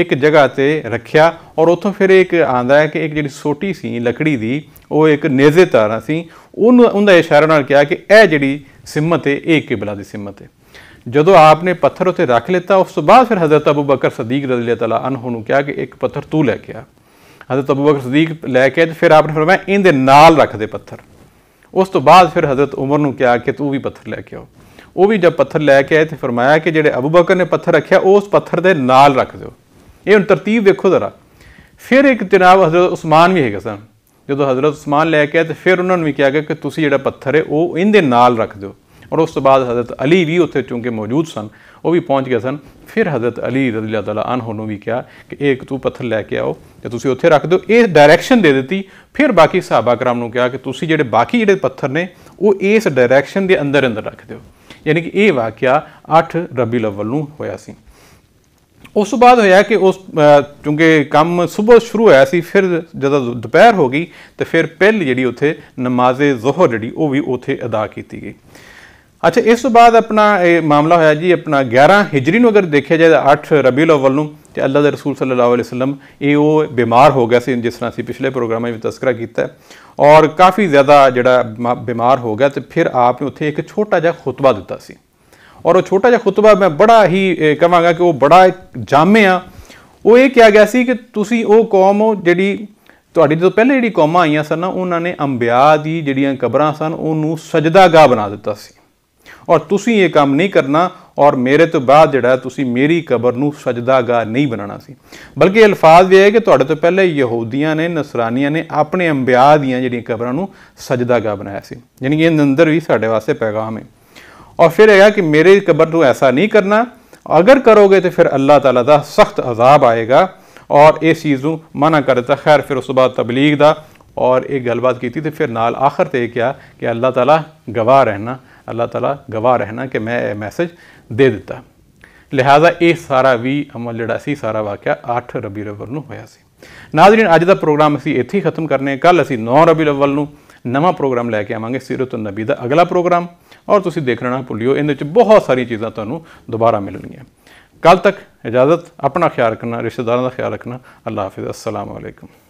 ਇੱਕ ਜਗ੍ਹਾ ਤੇ ਰੱਖਿਆ ਔਰ ਉੱਥੋਂ ਫਿਰ ਇੱਕ ਆਂਦਾ ਹੈ ਕਿ ਇੱਕ ਜਿਹੜੀ ਸੋਟੀ ਸੀ ਲੱਕੜੀ ਦੀ ਉਹ ਇੱਕ ਨੇਜ਼ੇ ਤਾਰਾ ਸੀ ਉਹਨੂੰ ਉਹਦਾ ਇਸ਼ਾਰਾ ਨਾਲ ਕਿਹਾ ਕਿ ਇਹ ਜਿਹੜੀ ਸਿਮਤ ਹੈ ਇਹ ਕਿਬਲਾ ਦੀ ਸਿਮਤ ਹੈ ਜਦੋਂ ਆਪ ਨੇ ਪੱਥਰ ਉੱਤੇ ਰੱਖ ਲਿੱਤਾ ਉਸ ਤੋਂ ਬਾਅਦ ਫਿਰ حضرت ਅਬੂ ਬਕਰ ਸਦੀਕ رضی اللہ تعالی عنہ ਨੂੰ ਕਿਹਾ ਕਿ ਇੱਕ ਪੱਥਰ ਤੂੰ ਲੈ ਕੇ ਆ حضرت ਅਬੂ ਬਕਰ ਸਦੀਕ ਲੈ ਕੇ ਤੇ ਫਿਰ ਆਪ ਨੇ ਫਰਮਾਇਆ ਇਹਦੇ ਨਾਲ ਰੱਖ ਦੇ ਪੱਥਰ ਉਸ ਤੋਂ ਬਾਅਦ ਫਿਰ حضرت ਉਮਰ ਨੂੰ ਕਿਹਾ ਕਿ ਤੂੰ ਵੀ ਪੱਥਰ ਲੈ ਕੇ ਆਓ ਉਹ ਵੀ ਜਦ ਪੱਥਰ ਲੈ ਕੇ ਆਏ ਤੇ فرمایا ਕਿ ਜਿਹੜੇ ਅਬੂ ਬਕਰ ਨੇ ਪੱਥਰ ਰੱਖਿਆ ਉਸ ਪੱਥਰ ਦੇ ਨਾਲ ਰੱਖ ਦਿਓ ਇਹ ਹੁਣ ਤਰਤੀਬ ਵੇਖੋ ਜ਼ਰਾ ਫਿਰ ਇੱਕ ਜਨਾਬ ਹਜ਼ਰਤ ਉਸਮਾਨ ਵੀ ਹੈਗਾ ਸਨ ਜਦੋਂ حضرت ਉਸਮਾਨ ਲੈ ਕੇ ਆਏ ਤੇ ਫਿਰ ਉਹਨਾਂ ਨੂੰ ਵੀ ਕਿਹਾ ਗਿਆ ਕਿ ਤੁਸੀਂ ਜਿਹੜਾ ਪੱਥਰ ਹੈ ਉਹ ਇਹਦੇ ਨਾਲ ਰੱਖ ਦਿਓ ਔਰ ਉਸ ਤੋਂ ਬਾਅਦ حضرت ਅਲੀ ਵੀ ਉੱਥੇ ਚੁੰਕੇ ਮੌਜੂਦ ਸਨ ਉਹ ਵੀ ਪਹੁੰਚ ਗਏ ਸਨ ਫਿਰ حضرت ਅਲੀ ਰਜ਼ੀ ਅੱਲਾਹ ਤਾਲਾ ਅਨਹੁ ਨੂੰ ਵੀ ਕਿਹਾ ਕਿ ਇੱਕ ਤੂੰ ਪੱਥਰ ਲੈ ਕੇ ਆਓ ਤੇ ਤੁਸੀਂ ਉੱਥੇ ਰੱਖ ਦਿਓ ਇਹ ਡਾਇਰੈਕਸ਼ਨ ਦੇ ਦਿੱਤੀ ਫਿਰ ਬਾਕੀ ਸਾਹਬਾ ਕਰਾਮ ਨੂੰ ਕਿਹਾ ਕਿ ਤੁਸੀਂ ਜਿਹੜੇ ਬਾਕੀ ਜਿਹੜੇ ਪੱਥਰ ਨੇ ਉਹ ਇਸ ਡਾਇਰੈਕਸ਼ਨ ਦੇ ਅੰਦਰ ਅੰਦਰ ਰੱਖ ਦਿਓ ਯਾਨੀ ਕਿ ਇਹ ਵਾਕਿਆ 8 ਰਬੀ ਲਵਲ ਨੂੰ ਹੋਇਆ ਸੀ ਉਸ ਤੋਂ ਬਾਅਦ ਹੋਇਆ ਕਿ ਉਸ ਕਿਉਂਕਿ ਕੰਮ ਸਵੇਰ ਸ਼ੁਰੂ ਹੋਇਆ ਸੀ ਫਿਰ ਜਦੋਂ ਦੁਪਹਿਰ ਹੋ ਗਈ ਤੇ ਫਿਰ ਪਹਿਲ ਜਿਹੜੀ ਉੱਥੇ ਨਮਾਜ਼ੇ ਜ਼ੁਹਰ ਜਿਹੜੀ ਉਹ ਵੀ ਉੱਥੇ ਅਦਾ ਕੀਤੀ ਗਈ ਅੱਛਾ ਇਸ ਤੋਂ ਬਾਅਦ ਆਪਣਾ ਇਹ ਮਾਮਲਾ ਹੋਇਆ ਜੀ ਆਪਣਾ 11 ਹਿਜਰੀ ਨੂੰ ਅਗਰ ਦੇਖਿਆ ਜਾਏ 8 ਰਬੀਉਲ ਅਵਲ ਨੂੰ ਤੇ ਅੱਲਾਹ ਦੇ ਰਸੂਲ ਸੱਲੱਲਾਹੁ ਅਲੈਹਿ ਵਸੱਲਮ ਇਹ ਉਹ ਬਿਮਾਰ ਹੋ ਗਿਆ ਸੀ ਜਿਸ ਤਰ੍ਹਾਂ ਅਸੀਂ ਪਿਛਲੇ ਪ੍ਰੋਗਰਾਮਾਂ ਵਿੱਚ ਤਸਕਰਾ ਕੀਤਾ ਔਰ ਕਾਫੀ ਜ਼ਿਆਦਾ ਜਿਹੜਾ ਬਿਮਾਰ ਹੋ ਗਿਆ ਤੇ ਫਿਰ ਆਪ ਨੇ ਉੱਥੇ ਇੱਕ ਛੋਟਾ ਜਿਹਾ ਖੁਤਬਾ ਦਿੱਤਾ ਸੀ ਔਰ ਉਹ ਛੋਟਾ ਜਿਹਾ ਖੁਤਬਾ ਮੈਂ ਬੜਾ ਹੀ ਕਹਾਂਗਾ ਕਿ ਉਹ ਬੜਾ ਜਾਮੇ ਆ ਉਹ ਇਹ ਕਿਹਾ ਗਿਆ ਸੀ ਕਿ ਤੁਸੀਂ ਉਹ ਕੌਮ ਹੋ ਜਿਹੜੀ ਤੁਹਾਡੀ ਤੋਂ ਪਹਿਲੇ ਜਿਹੜੀ ਕੌਮਾਂ ਆਈਆਂ ਸਨ ਉਹਨਾਂ ਨੇ ਅੰਬਿਆ ਦੀ ਜਿਹੜੀਆਂ ਕਬਰਾਂ ਸਨ ਉਹਨੂੰ ਸਜਦਾਗਾਹ ਬਣਾ ਦਿੱਤਾ ਸੀ और तुम ये काम नहीं करना और मेरे तो बाद जरा मेरी कबर न सजदा सजदागा नहीं बनाना सी बल्कि अल्फाज यह है कि थोड़े तो, तो पहले यहूदिया ने नसरानिया ने अपने अंबिया सजदा सजदागा बनाया से यानी कि अंदर भी साढ़े वास्ते पैगाम है और फिर है कि मेरे कबर तू ऐसा नहीं करना अगर करोगे तो फिर अल्लाह तला का सख्त अजाब आएगा और इस चीज़ मना कर दिता खैर फिर उस बात तबलीग का और एक गलबात की फिर नाल आखिर तो यह क्या कि अल्लाह तला गवाह रहना ਅੱਲਾਹ ਤਾਲਾ ਗਵਾਹ ਰਹਿਣਾ ਕਿ ਮੈਂ ਇਹ ਮੈਸੇਜ ਦੇ ਦਿੱਤਾ ਲਿਹਾਜ਼ਾ ਇਹ ਸਾਰਾ ਵੀ ਅਮਲ ਜਿਹੜਾ ਸੀ ਸਾਰਾ ਵਾਕਿਆ 8 ਰਬੀ ਰਵਲ ਨੂੰ ਹੋਇਆ ਸੀ ਨਾਜ਼ਰੀਨ ਅੱਜ ਦਾ ਪ੍ਰੋਗਰਾਮ ਅਸੀਂ ਇੱਥੇ ਹੀ ਖਤਮ ਕਰਨੇ ਕੱਲ ਅਸੀਂ 9 ਰਬੀ ਰਵਲ ਨੂੰ ਨਵਾਂ ਪ੍ਰੋਗਰਾਮ ਲੈ ਕੇ ਆਵਾਂਗੇ ਸੀਰਤ ਨਬੀ ਦਾ ਅਗਲਾ ਪ੍ਰੋਗਰਾਮ ਔਰ ਤੁਸੀਂ ਦੇਖਣਾ ਨਾ ਭੁੱਲਿਓ ਇਹਦੇ ਵਿੱਚ ਬਹੁਤ ਸਾਰੀਆਂ ਚੀਜ਼ਾਂ ਤੁਹਾਨੂੰ ਦੁਬਾਰਾ ਮਿਲਣਗੀਆਂ ਕੱਲ ਤੱਕ ਇਜਾਜ਼ਤ ਆਪਣਾ ਖਿਆਲ ਰੱਖਣਾ ਰਿਸ਼ਤੇਦਾਰਾਂ ਦਾ ਖਿਆਲ ਰੱਖਣਾ ਅੱਲਾਹ ਹਾਫਿਜ਼ ਅਸਲਾਮ ਅਲੈਕੁਮ